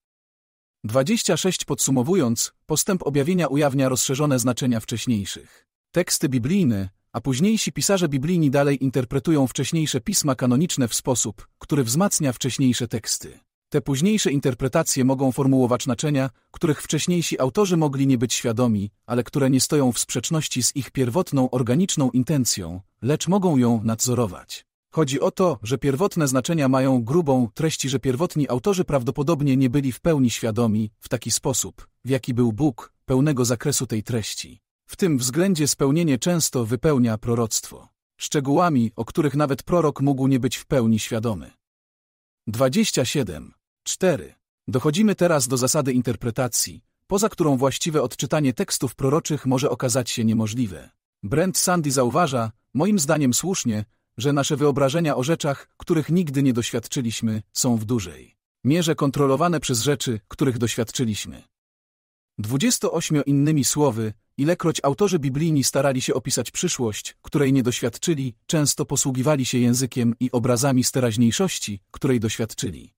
26 Podsumowując, postęp objawienia ujawnia rozszerzone znaczenia wcześniejszych. Teksty biblijne, a późniejsi pisarze biblijni dalej interpretują wcześniejsze pisma kanoniczne w sposób, który wzmacnia wcześniejsze teksty. Te późniejsze interpretacje mogą formułować znaczenia, których wcześniejsi autorzy mogli nie być świadomi, ale które nie stoją w sprzeczności z ich pierwotną organiczną intencją, lecz mogą ją nadzorować. Chodzi o to, że pierwotne znaczenia mają grubą treści, że pierwotni autorzy prawdopodobnie nie byli w pełni świadomi, w taki sposób, w jaki był Bóg, pełnego zakresu tej treści. W tym względzie spełnienie często wypełnia proroctwo szczegółami, o których nawet prorok mógł nie być w pełni świadomy. 27. 4. Dochodzimy teraz do zasady interpretacji, poza którą właściwe odczytanie tekstów proroczych może okazać się niemożliwe. Brent Sandy zauważa, moim zdaniem słusznie, że nasze wyobrażenia o rzeczach, których nigdy nie doświadczyliśmy, są w dużej mierze kontrolowane przez rzeczy, których doświadczyliśmy. 28 innymi słowy, ilekroć autorzy biblijni starali się opisać przyszłość, której nie doświadczyli, często posługiwali się językiem i obrazami z teraźniejszości, której doświadczyli.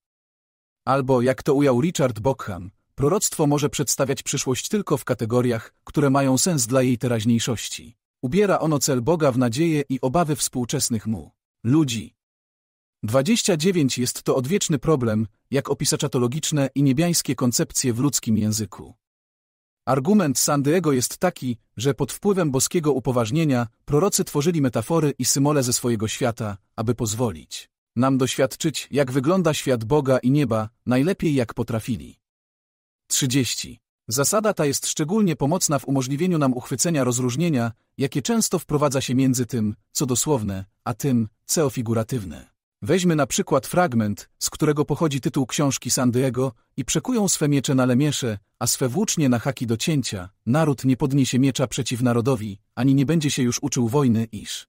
Albo, jak to ujął Richard Bockham, proroctwo może przedstawiać przyszłość tylko w kategoriach, które mają sens dla jej teraźniejszości. Ubiera ono cel Boga w nadzieję i obawy współczesnych mu ludzi. 29 jest to odwieczny problem, jak opisaczatologiczne i niebiańskie koncepcje w ludzkim języku. Argument Sandyego jest taki, że pod wpływem boskiego upoważnienia prorocy tworzyli metafory i symole ze swojego świata, aby pozwolić nam doświadczyć, jak wygląda świat Boga i nieba, najlepiej jak potrafili. 30. Zasada ta jest szczególnie pomocna w umożliwieniu nam uchwycenia rozróżnienia, jakie często wprowadza się między tym, co dosłowne, a tym, co figuratywne. Weźmy na przykład fragment, z którego pochodzi tytuł książki Sandiego i przekują swe miecze na lemiesze, a swe włócznie na haki do cięcia. Naród nie podniesie miecza przeciw narodowi, ani nie będzie się już uczył wojny, iż.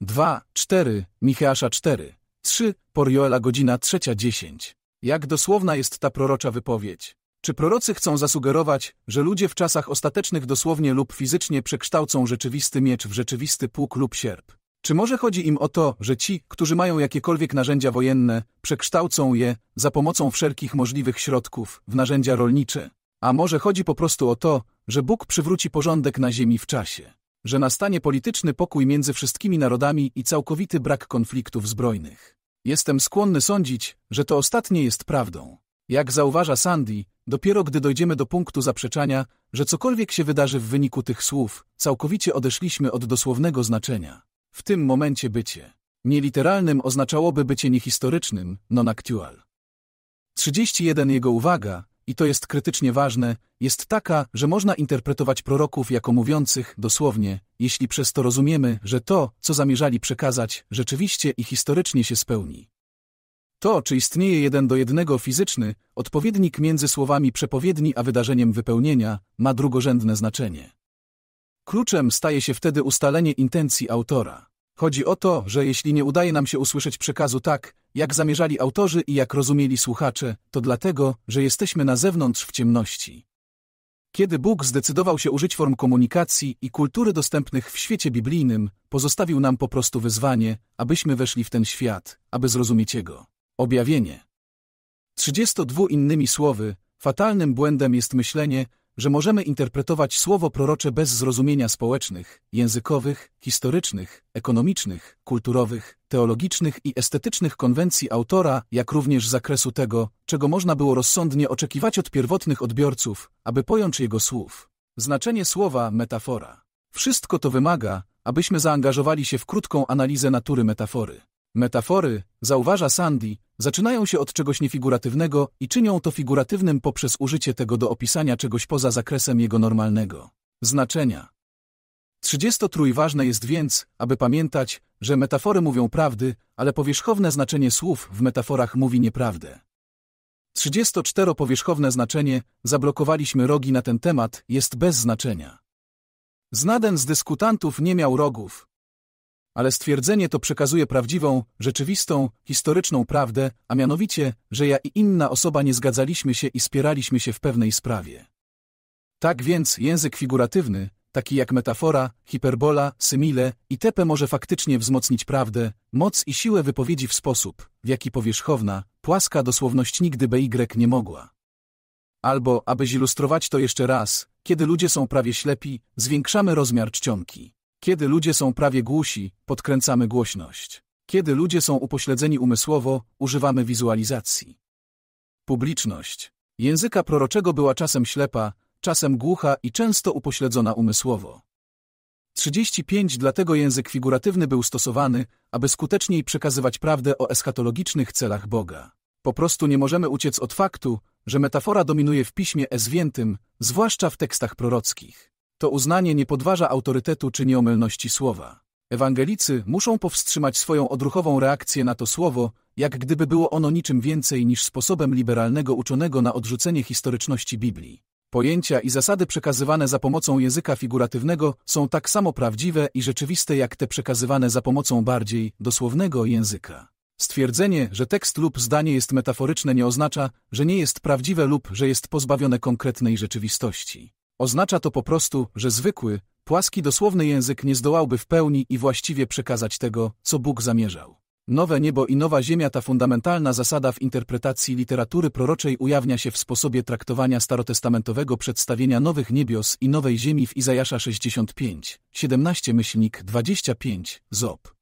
2, 4, Micheasza 4, 3, Porjoela godzina 10. Jak dosłowna jest ta prorocza wypowiedź? Czy prorocy chcą zasugerować, że ludzie w czasach ostatecznych dosłownie lub fizycznie przekształcą rzeczywisty miecz w rzeczywisty pług lub sierp? Czy może chodzi im o to, że ci, którzy mają jakiekolwiek narzędzia wojenne, przekształcą je, za pomocą wszelkich możliwych środków, w narzędzia rolnicze? A może chodzi po prostu o to, że Bóg przywróci porządek na ziemi w czasie? Że nastanie polityczny pokój między wszystkimi narodami i całkowity brak konfliktów zbrojnych? Jestem skłonny sądzić, że to ostatnie jest prawdą. Jak zauważa Sandy, dopiero gdy dojdziemy do punktu zaprzeczania, że cokolwiek się wydarzy w wyniku tych słów, całkowicie odeszliśmy od dosłownego znaczenia. W tym momencie bycie nieliteralnym oznaczałoby bycie niehistorycznym, non-actual. 31 jego uwaga, i to jest krytycznie ważne, jest taka, że można interpretować proroków jako mówiących dosłownie, jeśli przez to rozumiemy, że to, co zamierzali przekazać, rzeczywiście i historycznie się spełni. To, czy istnieje jeden do jednego fizyczny, odpowiednik między słowami przepowiedni a wydarzeniem wypełnienia, ma drugorzędne znaczenie. Kluczem staje się wtedy ustalenie intencji autora. Chodzi o to, że jeśli nie udaje nam się usłyszeć przekazu tak, jak zamierzali autorzy i jak rozumieli słuchacze, to dlatego, że jesteśmy na zewnątrz w ciemności. Kiedy Bóg zdecydował się użyć form komunikacji i kultury dostępnych w świecie biblijnym, pozostawił nam po prostu wyzwanie, abyśmy weszli w ten świat, aby zrozumieć jego. Objawienie. 32 innymi słowy, fatalnym błędem jest myślenie, że możemy interpretować słowo prorocze bez zrozumienia społecznych, językowych, historycznych, ekonomicznych, kulturowych, teologicznych i estetycznych konwencji autora, jak również zakresu tego, czego można było rozsądnie oczekiwać od pierwotnych odbiorców, aby pojąć jego słów. Znaczenie słowa metafora. Wszystko to wymaga, abyśmy zaangażowali się w krótką analizę natury metafory. Metafory, zauważa Sandy, zaczynają się od czegoś niefiguratywnego i czynią to figuratywnym poprzez użycie tego do opisania czegoś poza zakresem jego normalnego znaczenia. 33 ważne jest więc, aby pamiętać, że metafory mówią prawdy, ale powierzchowne znaczenie słów w metaforach mówi nieprawdę. 34 powierzchowne znaczenie, zablokowaliśmy rogi na ten temat, jest bez znaczenia. Znaden z dyskutantów nie miał rogów ale stwierdzenie to przekazuje prawdziwą, rzeczywistą, historyczną prawdę, a mianowicie, że ja i inna osoba nie zgadzaliśmy się i spieraliśmy się w pewnej sprawie. Tak więc język figuratywny, taki jak metafora, hiperbola, symile tepe, może faktycznie wzmocnić prawdę, moc i siłę wypowiedzi w sposób, w jaki powierzchowna, płaska dosłowność nigdy by y nie mogła. Albo, aby zilustrować to jeszcze raz, kiedy ludzie są prawie ślepi, zwiększamy rozmiar czcionki. Kiedy ludzie są prawie głusi, podkręcamy głośność. Kiedy ludzie są upośledzeni umysłowo, używamy wizualizacji. Publiczność. Języka proroczego była czasem ślepa, czasem głucha i często upośledzona umysłowo. 35 Dlatego język figuratywny był stosowany, aby skuteczniej przekazywać prawdę o eschatologicznych celach Boga. Po prostu nie możemy uciec od faktu, że metafora dominuje w piśmie ezwiętym, zwłaszcza w tekstach prorockich to uznanie nie podważa autorytetu czy nieomylności słowa. Ewangelicy muszą powstrzymać swoją odruchową reakcję na to słowo, jak gdyby było ono niczym więcej niż sposobem liberalnego uczonego na odrzucenie historyczności Biblii. Pojęcia i zasady przekazywane za pomocą języka figuratywnego są tak samo prawdziwe i rzeczywiste jak te przekazywane za pomocą bardziej dosłownego języka. Stwierdzenie, że tekst lub zdanie jest metaforyczne nie oznacza, że nie jest prawdziwe lub że jest pozbawione konkretnej rzeczywistości. Oznacza to po prostu, że zwykły, płaski dosłowny język nie zdołałby w pełni i właściwie przekazać tego, co Bóg zamierzał. Nowe niebo i nowa ziemia ta fundamentalna zasada w interpretacji literatury proroczej ujawnia się w sposobie traktowania starotestamentowego przedstawienia nowych niebios i nowej ziemi w Izajasza 65, 17 myślnik 25, ZOP.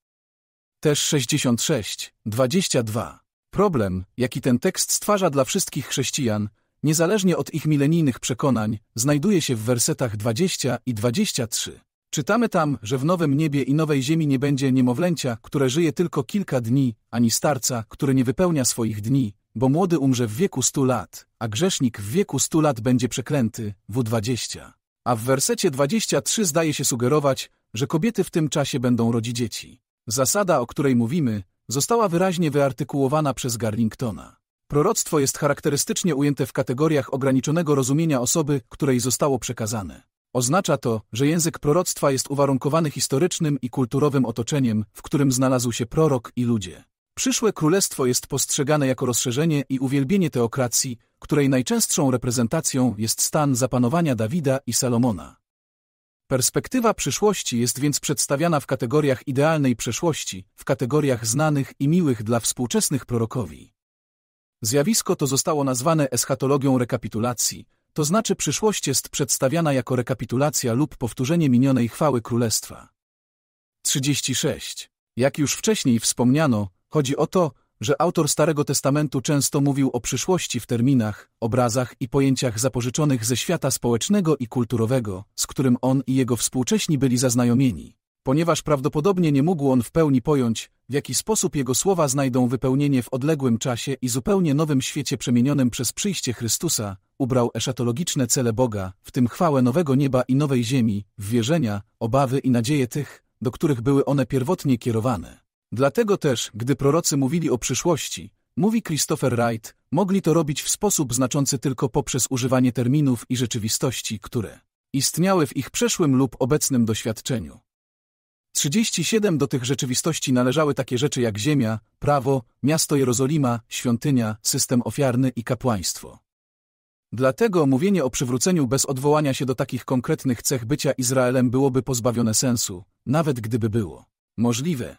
Też 66, 22. Problem, jaki ten tekst stwarza dla wszystkich chrześcijan, niezależnie od ich milenijnych przekonań, znajduje się w wersetach 20 i 23. Czytamy tam, że w nowym niebie i nowej ziemi nie będzie niemowlęcia, które żyje tylko kilka dni, ani starca, który nie wypełnia swoich dni, bo młody umrze w wieku stu lat, a grzesznik w wieku stu lat będzie przeklęty, w20. A w wersecie 23 zdaje się sugerować, że kobiety w tym czasie będą rodzić dzieci. Zasada, o której mówimy, została wyraźnie wyartykułowana przez Garlingtona. Proroctwo jest charakterystycznie ujęte w kategoriach ograniczonego rozumienia osoby, której zostało przekazane. Oznacza to, że język proroctwa jest uwarunkowany historycznym i kulturowym otoczeniem, w którym znalazł się prorok i ludzie. Przyszłe królestwo jest postrzegane jako rozszerzenie i uwielbienie teokracji, której najczęstszą reprezentacją jest stan zapanowania Dawida i Salomona. Perspektywa przyszłości jest więc przedstawiana w kategoriach idealnej przeszłości, w kategoriach znanych i miłych dla współczesnych prorokowi. Zjawisko to zostało nazwane eschatologią rekapitulacji, to znaczy przyszłość jest przedstawiana jako rekapitulacja lub powtórzenie minionej chwały Królestwa. 36. Jak już wcześniej wspomniano, chodzi o to, że autor Starego Testamentu często mówił o przyszłości w terminach, obrazach i pojęciach zapożyczonych ze świata społecznego i kulturowego, z którym on i jego współcześni byli zaznajomieni ponieważ prawdopodobnie nie mógł on w pełni pojąć, w jaki sposób jego słowa znajdą wypełnienie w odległym czasie i zupełnie nowym świecie przemienionym przez przyjście Chrystusa, ubrał eszatologiczne cele Boga, w tym chwałę nowego nieba i nowej ziemi, w wierzenia, obawy i nadzieje tych, do których były one pierwotnie kierowane. Dlatego też, gdy prorocy mówili o przyszłości, mówi Christopher Wright, mogli to robić w sposób znaczący tylko poprzez używanie terminów i rzeczywistości, które istniały w ich przeszłym lub obecnym doświadczeniu. 37 do tych rzeczywistości należały takie rzeczy jak ziemia, prawo, miasto Jerozolima, świątynia, system ofiarny i kapłaństwo. Dlatego mówienie o przywróceniu bez odwołania się do takich konkretnych cech bycia Izraelem byłoby pozbawione sensu, nawet gdyby było możliwe.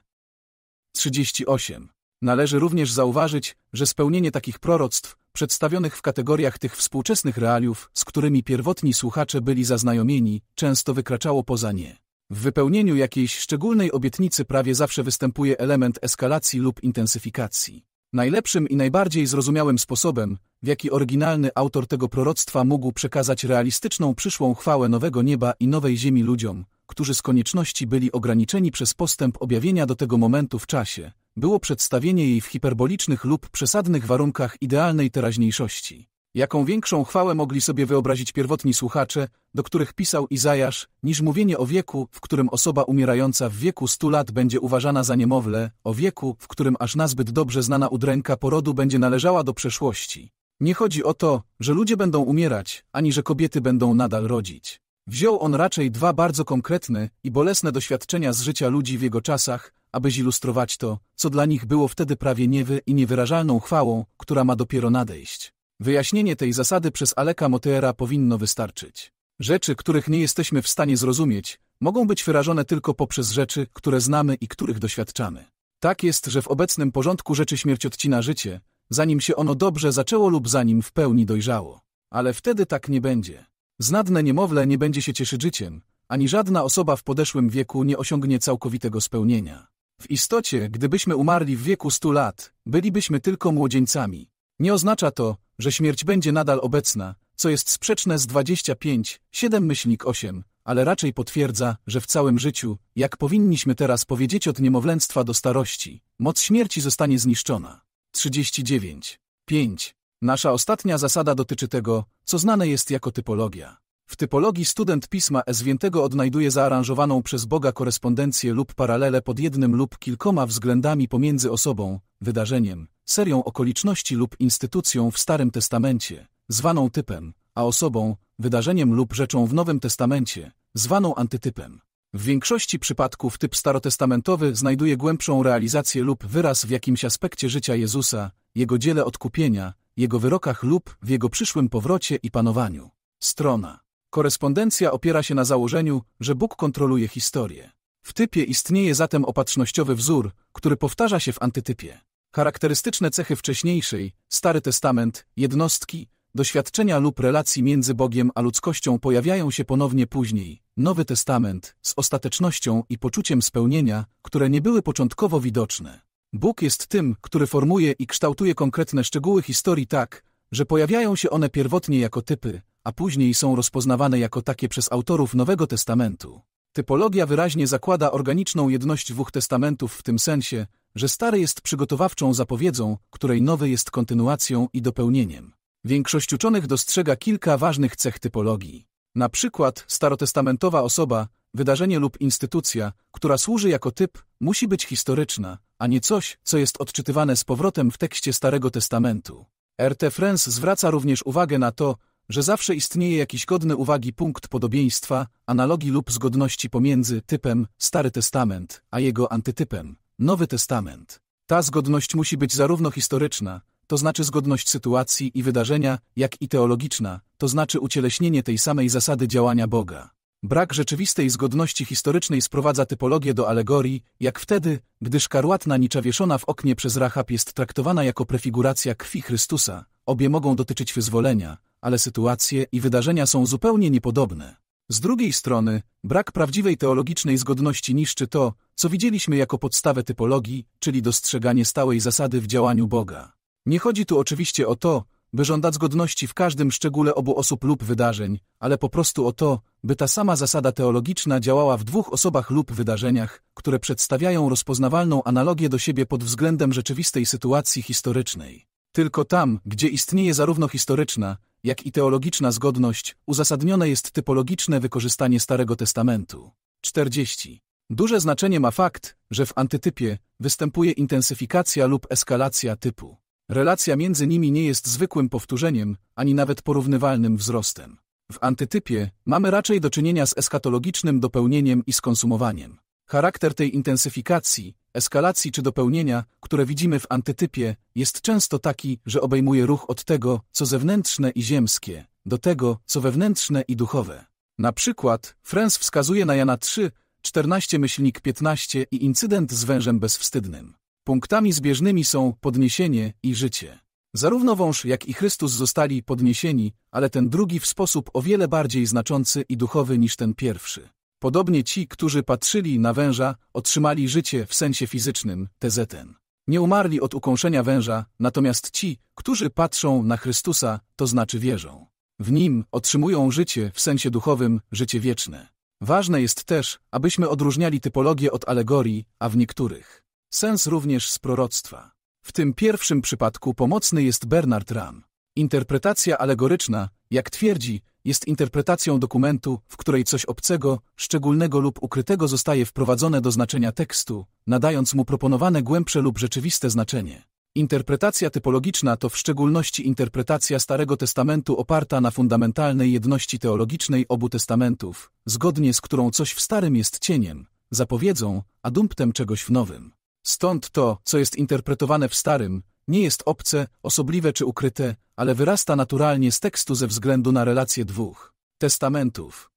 38. Należy również zauważyć, że spełnienie takich proroctw, przedstawionych w kategoriach tych współczesnych realiów, z którymi pierwotni słuchacze byli zaznajomieni, często wykraczało poza nie. W wypełnieniu jakiejś szczególnej obietnicy prawie zawsze występuje element eskalacji lub intensyfikacji. Najlepszym i najbardziej zrozumiałym sposobem, w jaki oryginalny autor tego proroctwa mógł przekazać realistyczną przyszłą chwałę nowego nieba i nowej ziemi ludziom, którzy z konieczności byli ograniczeni przez postęp objawienia do tego momentu w czasie, było przedstawienie jej w hiperbolicznych lub przesadnych warunkach idealnej teraźniejszości. Jaką większą chwałę mogli sobie wyobrazić pierwotni słuchacze, do których pisał Izajasz, niż mówienie o wieku, w którym osoba umierająca w wieku stu lat będzie uważana za niemowlę, o wieku, w którym aż nazbyt dobrze znana udręka porodu będzie należała do przeszłości. Nie chodzi o to, że ludzie będą umierać, ani że kobiety będą nadal rodzić. Wziął on raczej dwa bardzo konkretne i bolesne doświadczenia z życia ludzi w jego czasach, aby zilustrować to, co dla nich było wtedy prawie niewy i niewyrażalną chwałą, która ma dopiero nadejść. Wyjaśnienie tej zasady przez Aleka Moteera powinno wystarczyć. Rzeczy, których nie jesteśmy w stanie zrozumieć, mogą być wyrażone tylko poprzez rzeczy, które znamy i których doświadczamy. Tak jest, że w obecnym porządku rzeczy śmierć odcina życie, zanim się ono dobrze zaczęło lub zanim w pełni dojrzało. Ale wtedy tak nie będzie. Znadne niemowlę nie będzie się cieszyć życiem, ani żadna osoba w podeszłym wieku nie osiągnie całkowitego spełnienia. W istocie, gdybyśmy umarli w wieku 100 lat, bylibyśmy tylko młodzieńcami. Nie oznacza to, że śmierć będzie nadal obecna, co jest sprzeczne z 25, 7 myślnik 8, ale raczej potwierdza, że w całym życiu, jak powinniśmy teraz powiedzieć od niemowlęctwa do starości, moc śmierci zostanie zniszczona. 39. 5. Nasza ostatnia zasada dotyczy tego, co znane jest jako typologia. W typologii student pisma Ezwiętego odnajduje zaaranżowaną przez Boga korespondencję lub paralele pod jednym lub kilkoma względami pomiędzy osobą, wydarzeniem, serią okoliczności lub instytucją w Starym Testamencie, zwaną typem, a osobą, wydarzeniem lub rzeczą w Nowym Testamencie, zwaną antytypem. W większości przypadków typ starotestamentowy znajduje głębszą realizację lub wyraz w jakimś aspekcie życia Jezusa, jego dziele odkupienia, jego wyrokach lub w jego przyszłym powrocie i panowaniu. Strona Korespondencja opiera się na założeniu, że Bóg kontroluje historię. W typie istnieje zatem opatrznościowy wzór, który powtarza się w antytypie. Charakterystyczne cechy wcześniejszej, Stary Testament, jednostki, doświadczenia lub relacji między Bogiem a ludzkością pojawiają się ponownie później, Nowy Testament, z ostatecznością i poczuciem spełnienia, które nie były początkowo widoczne. Bóg jest tym, który formuje i kształtuje konkretne szczegóły historii tak, że pojawiają się one pierwotnie jako typy, a później są rozpoznawane jako takie przez autorów Nowego Testamentu. Typologia wyraźnie zakłada organiczną jedność dwóch testamentów w tym sensie, że stary jest przygotowawczą zapowiedzą, której nowy jest kontynuacją i dopełnieniem. Większość uczonych dostrzega kilka ważnych cech typologii. Na przykład starotestamentowa osoba, wydarzenie lub instytucja, która służy jako typ, musi być historyczna, a nie coś, co jest odczytywane z powrotem w tekście Starego Testamentu. R.T. Franz zwraca również uwagę na to, że zawsze istnieje jakiś godny uwagi punkt podobieństwa, analogii lub zgodności pomiędzy typem Stary Testament, a jego antytypem Nowy Testament. Ta zgodność musi być zarówno historyczna, to znaczy zgodność sytuacji i wydarzenia, jak i teologiczna, to znaczy ucieleśnienie tej samej zasady działania Boga. Brak rzeczywistej zgodności historycznej sprowadza typologię do alegorii, jak wtedy, gdy szkarłatna nicza wieszona w oknie przez Rahab jest traktowana jako prefiguracja krwi Chrystusa, obie mogą dotyczyć wyzwolenia, ale sytuacje i wydarzenia są zupełnie niepodobne. Z drugiej strony, brak prawdziwej teologicznej zgodności niszczy to, co widzieliśmy jako podstawę typologii, czyli dostrzeganie stałej zasady w działaniu Boga. Nie chodzi tu oczywiście o to, by żądać zgodności w każdym szczególe obu osób lub wydarzeń, ale po prostu o to, by ta sama zasada teologiczna działała w dwóch osobach lub wydarzeniach, które przedstawiają rozpoznawalną analogię do siebie pod względem rzeczywistej sytuacji historycznej. Tylko tam, gdzie istnieje zarówno historyczna, jak i teologiczna zgodność, uzasadnione jest typologiczne wykorzystanie Starego Testamentu. 40. Duże znaczenie ma fakt, że w antytypie występuje intensyfikacja lub eskalacja typu. Relacja między nimi nie jest zwykłym powtórzeniem, ani nawet porównywalnym wzrostem. W antytypie mamy raczej do czynienia z eskatologicznym dopełnieniem i skonsumowaniem. Charakter tej intensyfikacji, eskalacji czy dopełnienia, które widzimy w antytypie, jest często taki, że obejmuje ruch od tego, co zewnętrzne i ziemskie, do tego, co wewnętrzne i duchowe. Na przykład, Frens wskazuje na Jana 3, 14 myślnik 15 i incydent z wężem bezwstydnym. Punktami zbieżnymi są podniesienie i życie. Zarówno wąż, jak i Chrystus zostali podniesieni, ale ten drugi w sposób o wiele bardziej znaczący i duchowy niż ten pierwszy. Podobnie ci, którzy patrzyli na węża, otrzymali życie w sensie fizycznym, TZN. Nie umarli od ukąszenia węża, natomiast ci, którzy patrzą na Chrystusa, to znaczy wierzą. W Nim otrzymują życie w sensie duchowym, życie wieczne. Ważne jest też, abyśmy odróżniali typologię od alegorii, a w niektórych sens również z proroctwa. W tym pierwszym przypadku pomocny jest Bernard Ram. Interpretacja alegoryczna, jak twierdzi, jest interpretacją dokumentu, w której coś obcego, szczególnego lub ukrytego zostaje wprowadzone do znaczenia tekstu, nadając mu proponowane głębsze lub rzeczywiste znaczenie. Interpretacja typologiczna to w szczególności interpretacja Starego Testamentu oparta na fundamentalnej jedności teologicznej obu testamentów, zgodnie z którą coś w Starym jest cieniem, zapowiedzą, a dumptem czegoś w Nowym. Stąd to, co jest interpretowane w Starym, nie jest obce, osobliwe czy ukryte, ale wyrasta naturalnie z tekstu ze względu na relacje dwóch testamentów.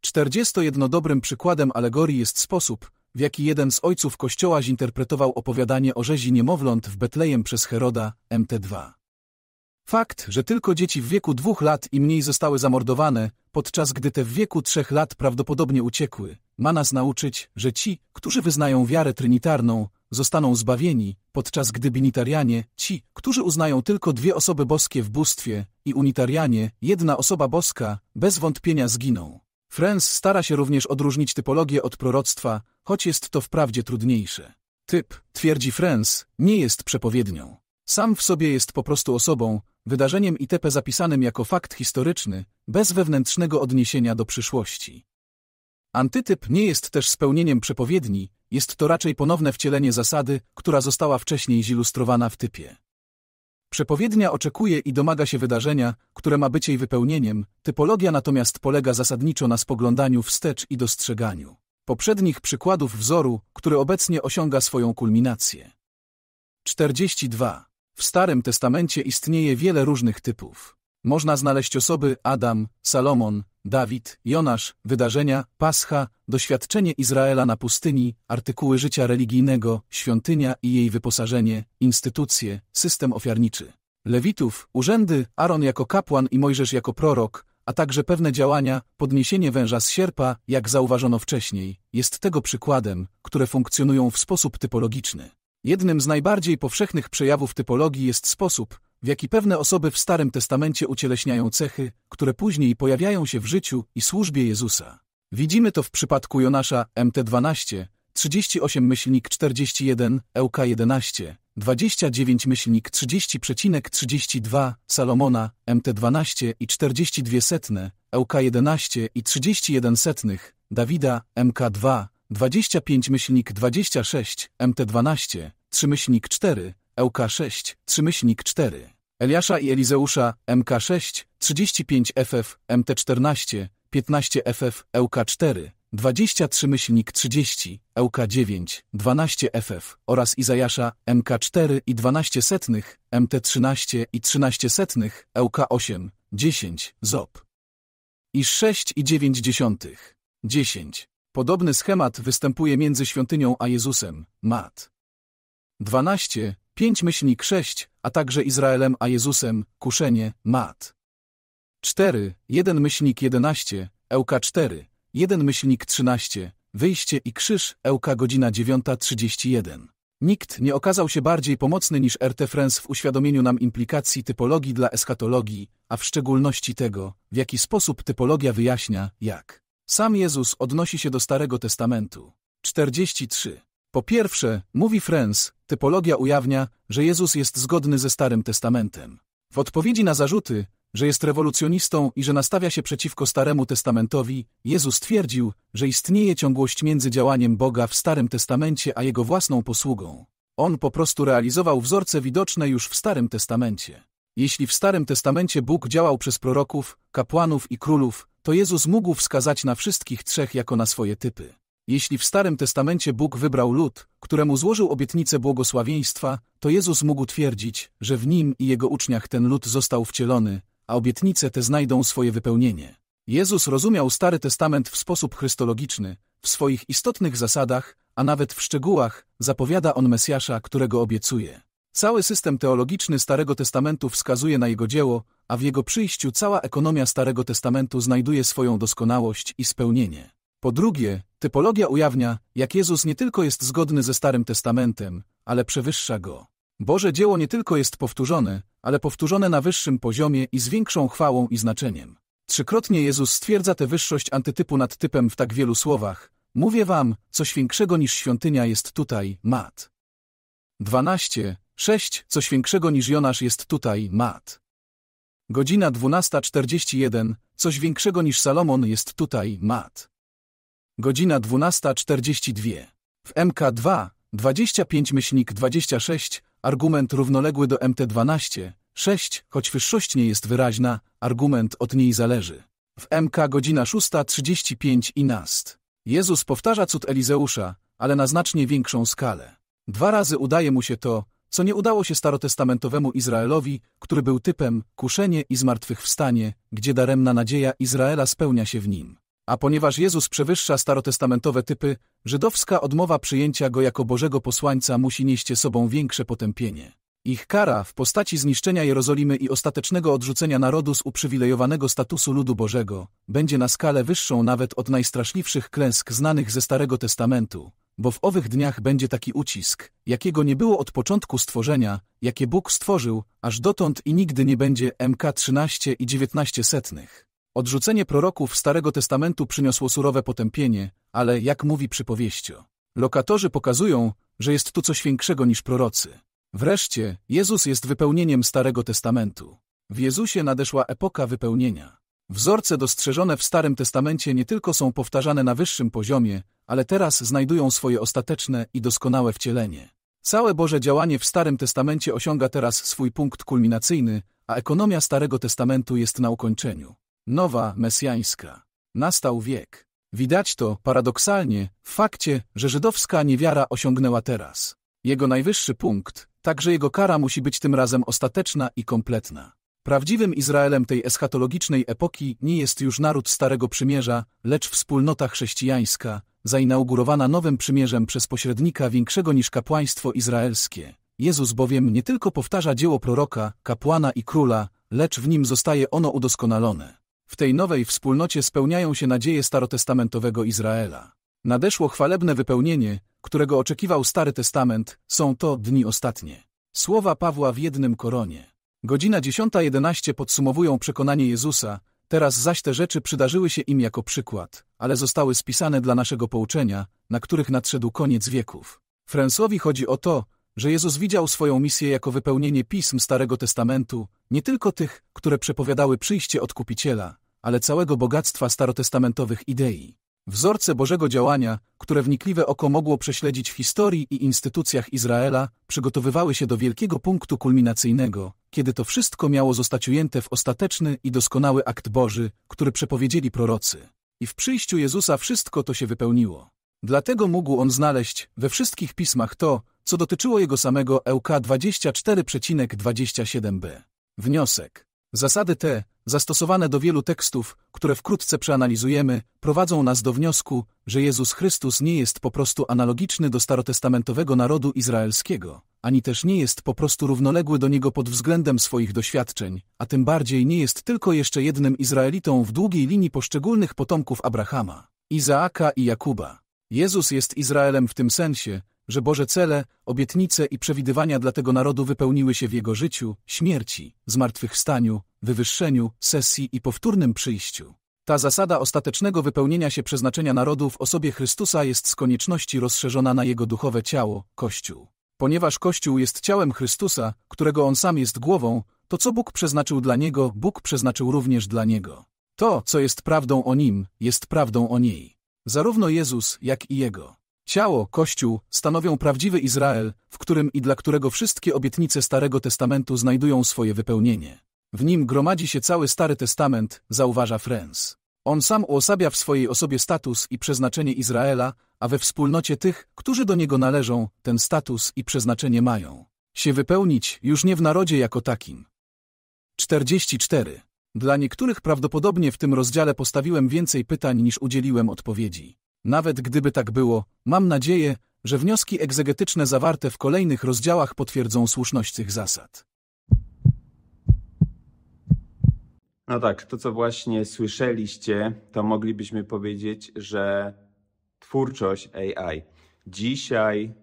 41 dobrym przykładem alegorii jest sposób, w jaki jeden z ojców Kościoła zinterpretował opowiadanie o rzezi niemowląt w Betlejem przez Heroda, MT2. Fakt, że tylko dzieci w wieku dwóch lat i mniej zostały zamordowane, podczas gdy te w wieku trzech lat prawdopodobnie uciekły, ma nas nauczyć, że ci, którzy wyznają wiarę trinitarną, zostaną zbawieni, podczas gdy binitarianie, ci, którzy uznają tylko dwie osoby boskie w bóstwie, i unitarianie, jedna osoba boska, bez wątpienia zginą. Franz stara się również odróżnić typologię od proroctwa, choć jest to wprawdzie trudniejsze. Typ, twierdzi Franz, nie jest przepowiednią. Sam w sobie jest po prostu osobą, wydarzeniem itp. zapisanym jako fakt historyczny, bez wewnętrznego odniesienia do przyszłości. Antytyp nie jest też spełnieniem przepowiedni, jest to raczej ponowne wcielenie zasady, która została wcześniej zilustrowana w typie. Przepowiednia oczekuje i domaga się wydarzenia, które ma być jej wypełnieniem, typologia natomiast polega zasadniczo na spoglądaniu wstecz i dostrzeganiu poprzednich przykładów wzoru, który obecnie osiąga swoją kulminację. 42. W Starym Testamencie istnieje wiele różnych typów. Można znaleźć osoby Adam, Salomon, Dawid, Jonasz, wydarzenia, Pascha, doświadczenie Izraela na pustyni, artykuły życia religijnego, świątynia i jej wyposażenie, instytucje, system ofiarniczy. Lewitów, urzędy, Aaron jako kapłan i Mojżesz jako prorok, a także pewne działania, podniesienie węża z sierpa, jak zauważono wcześniej, jest tego przykładem, które funkcjonują w sposób typologiczny. Jednym z najbardziej powszechnych przejawów typologii jest sposób, w jaki pewne osoby w Starym Testamencie ucieleśniają cechy, które później pojawiają się w życiu i służbie Jezusa. Widzimy to w przypadku Jonasza MT12, 38 myślnik 41, EUK 11, 29 myślnik Salomona, MT12 i 42 setne, EUK 11 i 31 setnych, Dawida, MK2, 25 myślnik 26, MT12, 3 myślnik 4, LK6, 3 myślnik 4. Eliasza i Elizeusza, MK6, 35FF, MT14, 15FF, LK4, 23 myślnik 30, LK9, 12FF oraz Izajasza, MK4 i 12 setnych, MT13 i 13 setnych, LK8, 10, ZOP. I 6 i 9 dziesiątych. 10. Podobny schemat występuje między świątynią a Jezusem, Mat. 12, 5 myślnik 6, a także Izraelem a Jezusem, kuszenie, mat. 4, 1 myślnik 11, Ełka 4, 1 myślnik 13, wyjście i krzyż, Ełka godzina 9.31. Nikt nie okazał się bardziej pomocny niż RT France w uświadomieniu nam implikacji typologii dla eschatologii, a w szczególności tego, w jaki sposób typologia wyjaśnia, jak sam Jezus odnosi się do Starego Testamentu. 43. Po pierwsze, mówi Frenz, typologia ujawnia, że Jezus jest zgodny ze Starym Testamentem. W odpowiedzi na zarzuty, że jest rewolucjonistą i że nastawia się przeciwko Staremu Testamentowi, Jezus twierdził, że istnieje ciągłość między działaniem Boga w Starym Testamencie a jego własną posługą. On po prostu realizował wzorce widoczne już w Starym Testamencie. Jeśli w Starym Testamencie Bóg działał przez proroków, kapłanów i królów, to Jezus mógł wskazać na wszystkich trzech jako na swoje typy. Jeśli w Starym Testamencie Bóg wybrał lud, któremu złożył obietnicę błogosławieństwa, to Jezus mógł twierdzić, że w nim i jego uczniach ten lud został wcielony, a obietnice te znajdą swoje wypełnienie. Jezus rozumiał Stary Testament w sposób chrystologiczny, w swoich istotnych zasadach, a nawet w szczegółach, zapowiada on Mesjasza, którego obiecuje. Cały system teologiczny Starego Testamentu wskazuje na jego dzieło, a w jego przyjściu cała ekonomia Starego Testamentu znajduje swoją doskonałość i spełnienie. Po drugie, typologia ujawnia, jak Jezus nie tylko jest zgodny ze Starym Testamentem, ale przewyższa go. Boże dzieło nie tylko jest powtórzone, ale powtórzone na wyższym poziomie i z większą chwałą i znaczeniem. Trzykrotnie Jezus stwierdza tę wyższość antytypu nad typem w tak wielu słowach. Mówię wam, coś większego niż świątynia jest tutaj, mat. 12. 6. Coś większego niż Jonasz jest tutaj, mat. Godzina 12.41. Coś większego niż Salomon jest tutaj, mat godzina 12.42. W MK2 25 myślnik 26, argument równoległy do MT12, 6, choć wyższość nie jest wyraźna, argument od niej zależy. W MK godzina 6.35 i nast. Jezus powtarza cud Elizeusza, ale na znacznie większą skalę. Dwa razy udaje mu się to, co nie udało się starotestamentowemu Izraelowi, który był typem kuszenie i zmartwychwstanie, gdzie daremna nadzieja Izraela spełnia się w nim. A ponieważ Jezus przewyższa starotestamentowe typy, żydowska odmowa przyjęcia go jako Bożego posłańca musi nieść sobą większe potępienie. Ich kara w postaci zniszczenia Jerozolimy i ostatecznego odrzucenia narodu z uprzywilejowanego statusu ludu Bożego będzie na skalę wyższą nawet od najstraszliwszych klęsk znanych ze Starego Testamentu, bo w owych dniach będzie taki ucisk, jakiego nie było od początku stworzenia, jakie Bóg stworzył, aż dotąd i nigdy nie będzie MK 13 i 19 setnych. Odrzucenie proroków Starego Testamentu przyniosło surowe potępienie, ale jak mówi przypowieścio, lokatorzy pokazują, że jest tu coś większego niż prorocy. Wreszcie, Jezus jest wypełnieniem Starego Testamentu. W Jezusie nadeszła epoka wypełnienia. Wzorce dostrzeżone w Starym Testamencie nie tylko są powtarzane na wyższym poziomie, ale teraz znajdują swoje ostateczne i doskonałe wcielenie. Całe Boże działanie w Starym Testamencie osiąga teraz swój punkt kulminacyjny, a ekonomia Starego Testamentu jest na ukończeniu nowa, mesjańska. Nastał wiek. Widać to, paradoksalnie, w fakcie, że żydowska niewiara osiągnęła teraz jego najwyższy punkt, także jego kara musi być tym razem ostateczna i kompletna. Prawdziwym Izraelem tej eschatologicznej epoki nie jest już naród Starego Przymierza, lecz wspólnota chrześcijańska, zainaugurowana nowym przymierzem przez pośrednika większego niż kapłaństwo izraelskie. Jezus bowiem nie tylko powtarza dzieło proroka, kapłana i króla, lecz w nim zostaje ono udoskonalone. W tej nowej wspólnocie spełniają się nadzieje starotestamentowego Izraela. Nadeszło chwalebne wypełnienie, którego oczekiwał Stary Testament, są to dni ostatnie. Słowa Pawła w jednym koronie. Godzina 10.11 podsumowują przekonanie Jezusa, teraz zaś te rzeczy przydarzyły się im jako przykład, ale zostały spisane dla naszego pouczenia, na których nadszedł koniec wieków. Fransowi chodzi o to, że Jezus widział swoją misję jako wypełnienie pism Starego Testamentu, nie tylko tych, które przepowiadały przyjście Odkupiciela, ale całego bogactwa starotestamentowych idei. Wzorce Bożego działania, które wnikliwe oko mogło prześledzić w historii i instytucjach Izraela, przygotowywały się do wielkiego punktu kulminacyjnego, kiedy to wszystko miało zostać ujęte w ostateczny i doskonały akt Boży, który przepowiedzieli prorocy. I w przyjściu Jezusa wszystko to się wypełniło. Dlatego mógł on znaleźć we wszystkich pismach to, co dotyczyło jego samego EUK 24,27b. Wniosek. Zasady te, zastosowane do wielu tekstów, które wkrótce przeanalizujemy, prowadzą nas do wniosku, że Jezus Chrystus nie jest po prostu analogiczny do starotestamentowego narodu izraelskiego, ani też nie jest po prostu równoległy do niego pod względem swoich doświadczeń, a tym bardziej nie jest tylko jeszcze jednym Izraelitą w długiej linii poszczególnych potomków Abrahama, Izaaka i Jakuba. Jezus jest Izraelem w tym sensie, że Boże cele, obietnice i przewidywania dla tego narodu wypełniły się w jego życiu, śmierci, zmartwychwstaniu, wywyższeniu, sesji i powtórnym przyjściu. Ta zasada ostatecznego wypełnienia się przeznaczenia narodu w osobie Chrystusa jest z konieczności rozszerzona na jego duchowe ciało, Kościół. Ponieważ Kościół jest ciałem Chrystusa, którego on sam jest głową, to co Bóg przeznaczył dla niego, Bóg przeznaczył również dla niego. To, co jest prawdą o nim, jest prawdą o niej. Zarówno Jezus, jak i Jego Ciało, Kościół stanowią prawdziwy Izrael, w którym i dla którego wszystkie obietnice Starego Testamentu znajdują swoje wypełnienie. W nim gromadzi się cały Stary Testament, zauważa Frens. On sam uosabia w swojej osobie status i przeznaczenie Izraela, a we wspólnocie tych, którzy do niego należą, ten status i przeznaczenie mają się wypełnić już nie w narodzie jako takim. 44. Dla niektórych prawdopodobnie w tym rozdziale postawiłem więcej pytań niż udzieliłem odpowiedzi. Nawet gdyby tak było, mam nadzieję, że wnioski egzegetyczne zawarte w kolejnych rozdziałach potwierdzą słuszność tych zasad. No tak, to co właśnie słyszeliście, to moglibyśmy powiedzieć, że twórczość AI. Dzisiaj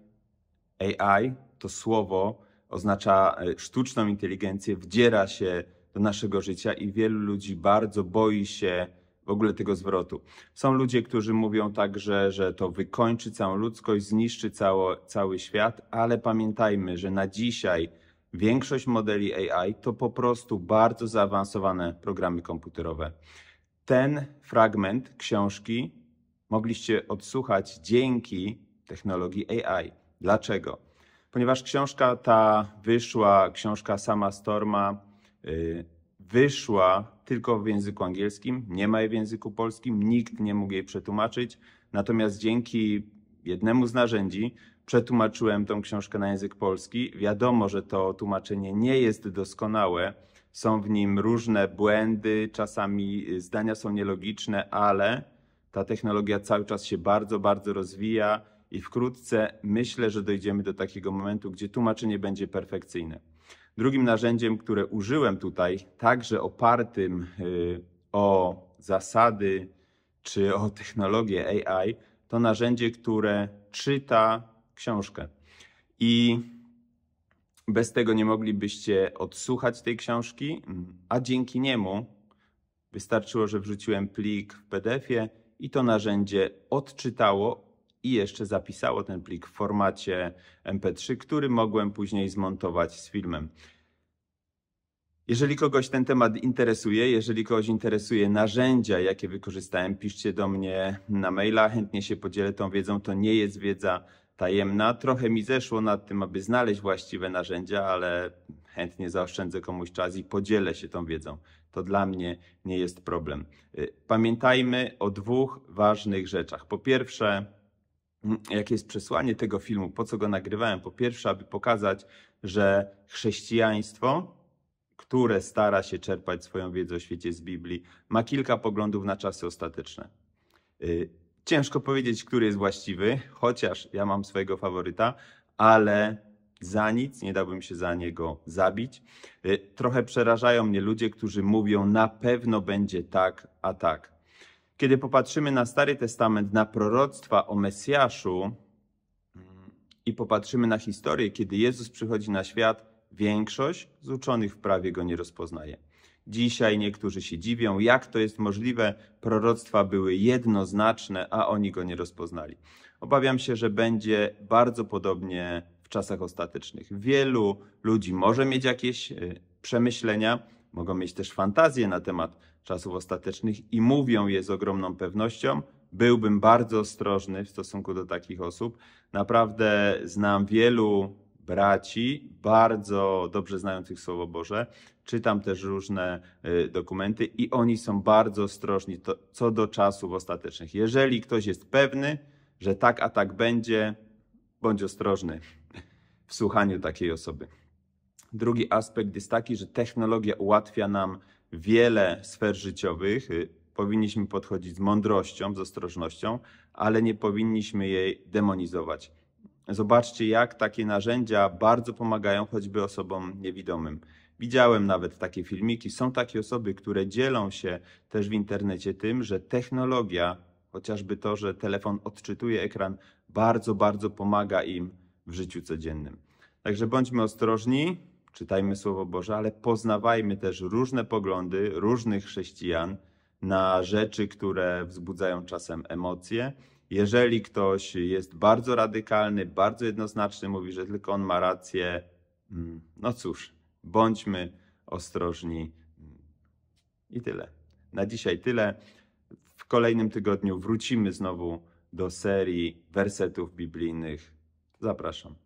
AI to słowo oznacza e, sztuczną inteligencję, wdziera się do naszego życia i wielu ludzi bardzo boi się w ogóle tego zwrotu. Są ludzie, którzy mówią także, że to wykończy całą ludzkość, zniszczy cało, cały świat, ale pamiętajmy, że na dzisiaj większość modeli AI to po prostu bardzo zaawansowane programy komputerowe. Ten fragment książki mogliście odsłuchać dzięki technologii AI. Dlaczego? Ponieważ książka ta wyszła, książka sama Storma, y, wyszła tylko w języku angielskim, nie ma jej w języku polskim, nikt nie mógł jej przetłumaczyć. Natomiast dzięki jednemu z narzędzi przetłumaczyłem tą książkę na język polski. Wiadomo, że to tłumaczenie nie jest doskonałe. Są w nim różne błędy, czasami y, zdania są nielogiczne, ale ta technologia cały czas się bardzo, bardzo rozwija i wkrótce myślę, że dojdziemy do takiego momentu, gdzie tłumaczenie będzie perfekcyjne. Drugim narzędziem, które użyłem tutaj, także opartym y, o zasady czy o technologię AI, to narzędzie, które czyta książkę. I bez tego nie moglibyście odsłuchać tej książki, a dzięki niemu wystarczyło, że wrzuciłem plik w PDF-ie i to narzędzie odczytało i jeszcze zapisało ten plik w formacie MP3, który mogłem później zmontować z filmem. Jeżeli kogoś ten temat interesuje, jeżeli kogoś interesuje narzędzia, jakie wykorzystałem, piszcie do mnie na maila, chętnie się podzielę tą wiedzą. To nie jest wiedza tajemna. Trochę mi zeszło nad tym, aby znaleźć właściwe narzędzia, ale chętnie zaoszczędzę komuś czas i podzielę się tą wiedzą. To dla mnie nie jest problem. Y, pamiętajmy o dwóch ważnych rzeczach. Po pierwsze, jakie jest przesłanie tego filmu, po co go nagrywałem. Po pierwsze, aby pokazać, że chrześcijaństwo, które stara się czerpać swoją wiedzę o świecie z Biblii, ma kilka poglądów na czasy ostateczne. Y, ciężko powiedzieć, który jest właściwy, chociaż ja mam swojego faworyta, ale za nic, nie dałbym się za niego zabić. Y, trochę przerażają mnie ludzie, którzy mówią, na pewno będzie tak, a tak. Kiedy popatrzymy na Stary Testament, na proroctwa o Mesjaszu mm, i popatrzymy na historię, kiedy Jezus przychodzi na świat, większość z uczonych w prawie go nie rozpoznaje. Dzisiaj niektórzy się dziwią, jak to jest możliwe. Proroctwa były jednoznaczne, a oni go nie rozpoznali. Obawiam się, że będzie bardzo podobnie w czasach ostatecznych. Wielu ludzi może mieć jakieś y, przemyślenia, mogą mieć też fantazje na temat czasów ostatecznych i mówią je z ogromną pewnością. Byłbym bardzo ostrożny w stosunku do takich osób. Naprawdę znam wielu braci, bardzo dobrze znających Słowo Boże. Czytam też różne y, dokumenty i oni są bardzo ostrożni to, co do czasów ostatecznych. Jeżeli ktoś jest pewny, że tak a tak będzie, bądź ostrożny w słuchaniu takiej osoby. Drugi aspekt jest taki, że technologia ułatwia nam wiele sfer życiowych y, powinniśmy podchodzić z mądrością, z ostrożnością, ale nie powinniśmy jej demonizować. Zobaczcie, jak takie narzędzia bardzo pomagają choćby osobom niewidomym. Widziałem nawet takie filmiki. Są takie osoby, które dzielą się też w internecie tym, że technologia, chociażby to, że telefon odczytuje ekran, bardzo, bardzo pomaga im w życiu codziennym. Także bądźmy ostrożni, czytajmy Słowo Boże, ale poznawajmy też różne poglądy różnych chrześcijan na rzeczy, które wzbudzają czasem emocje. Jeżeli ktoś jest bardzo radykalny, bardzo jednoznaczny, mówi, że tylko on ma rację, mm, no cóż, bądźmy ostrożni. I tyle. Na dzisiaj tyle. W kolejnym tygodniu wrócimy znowu do serii wersetów biblijnych. Zapraszam.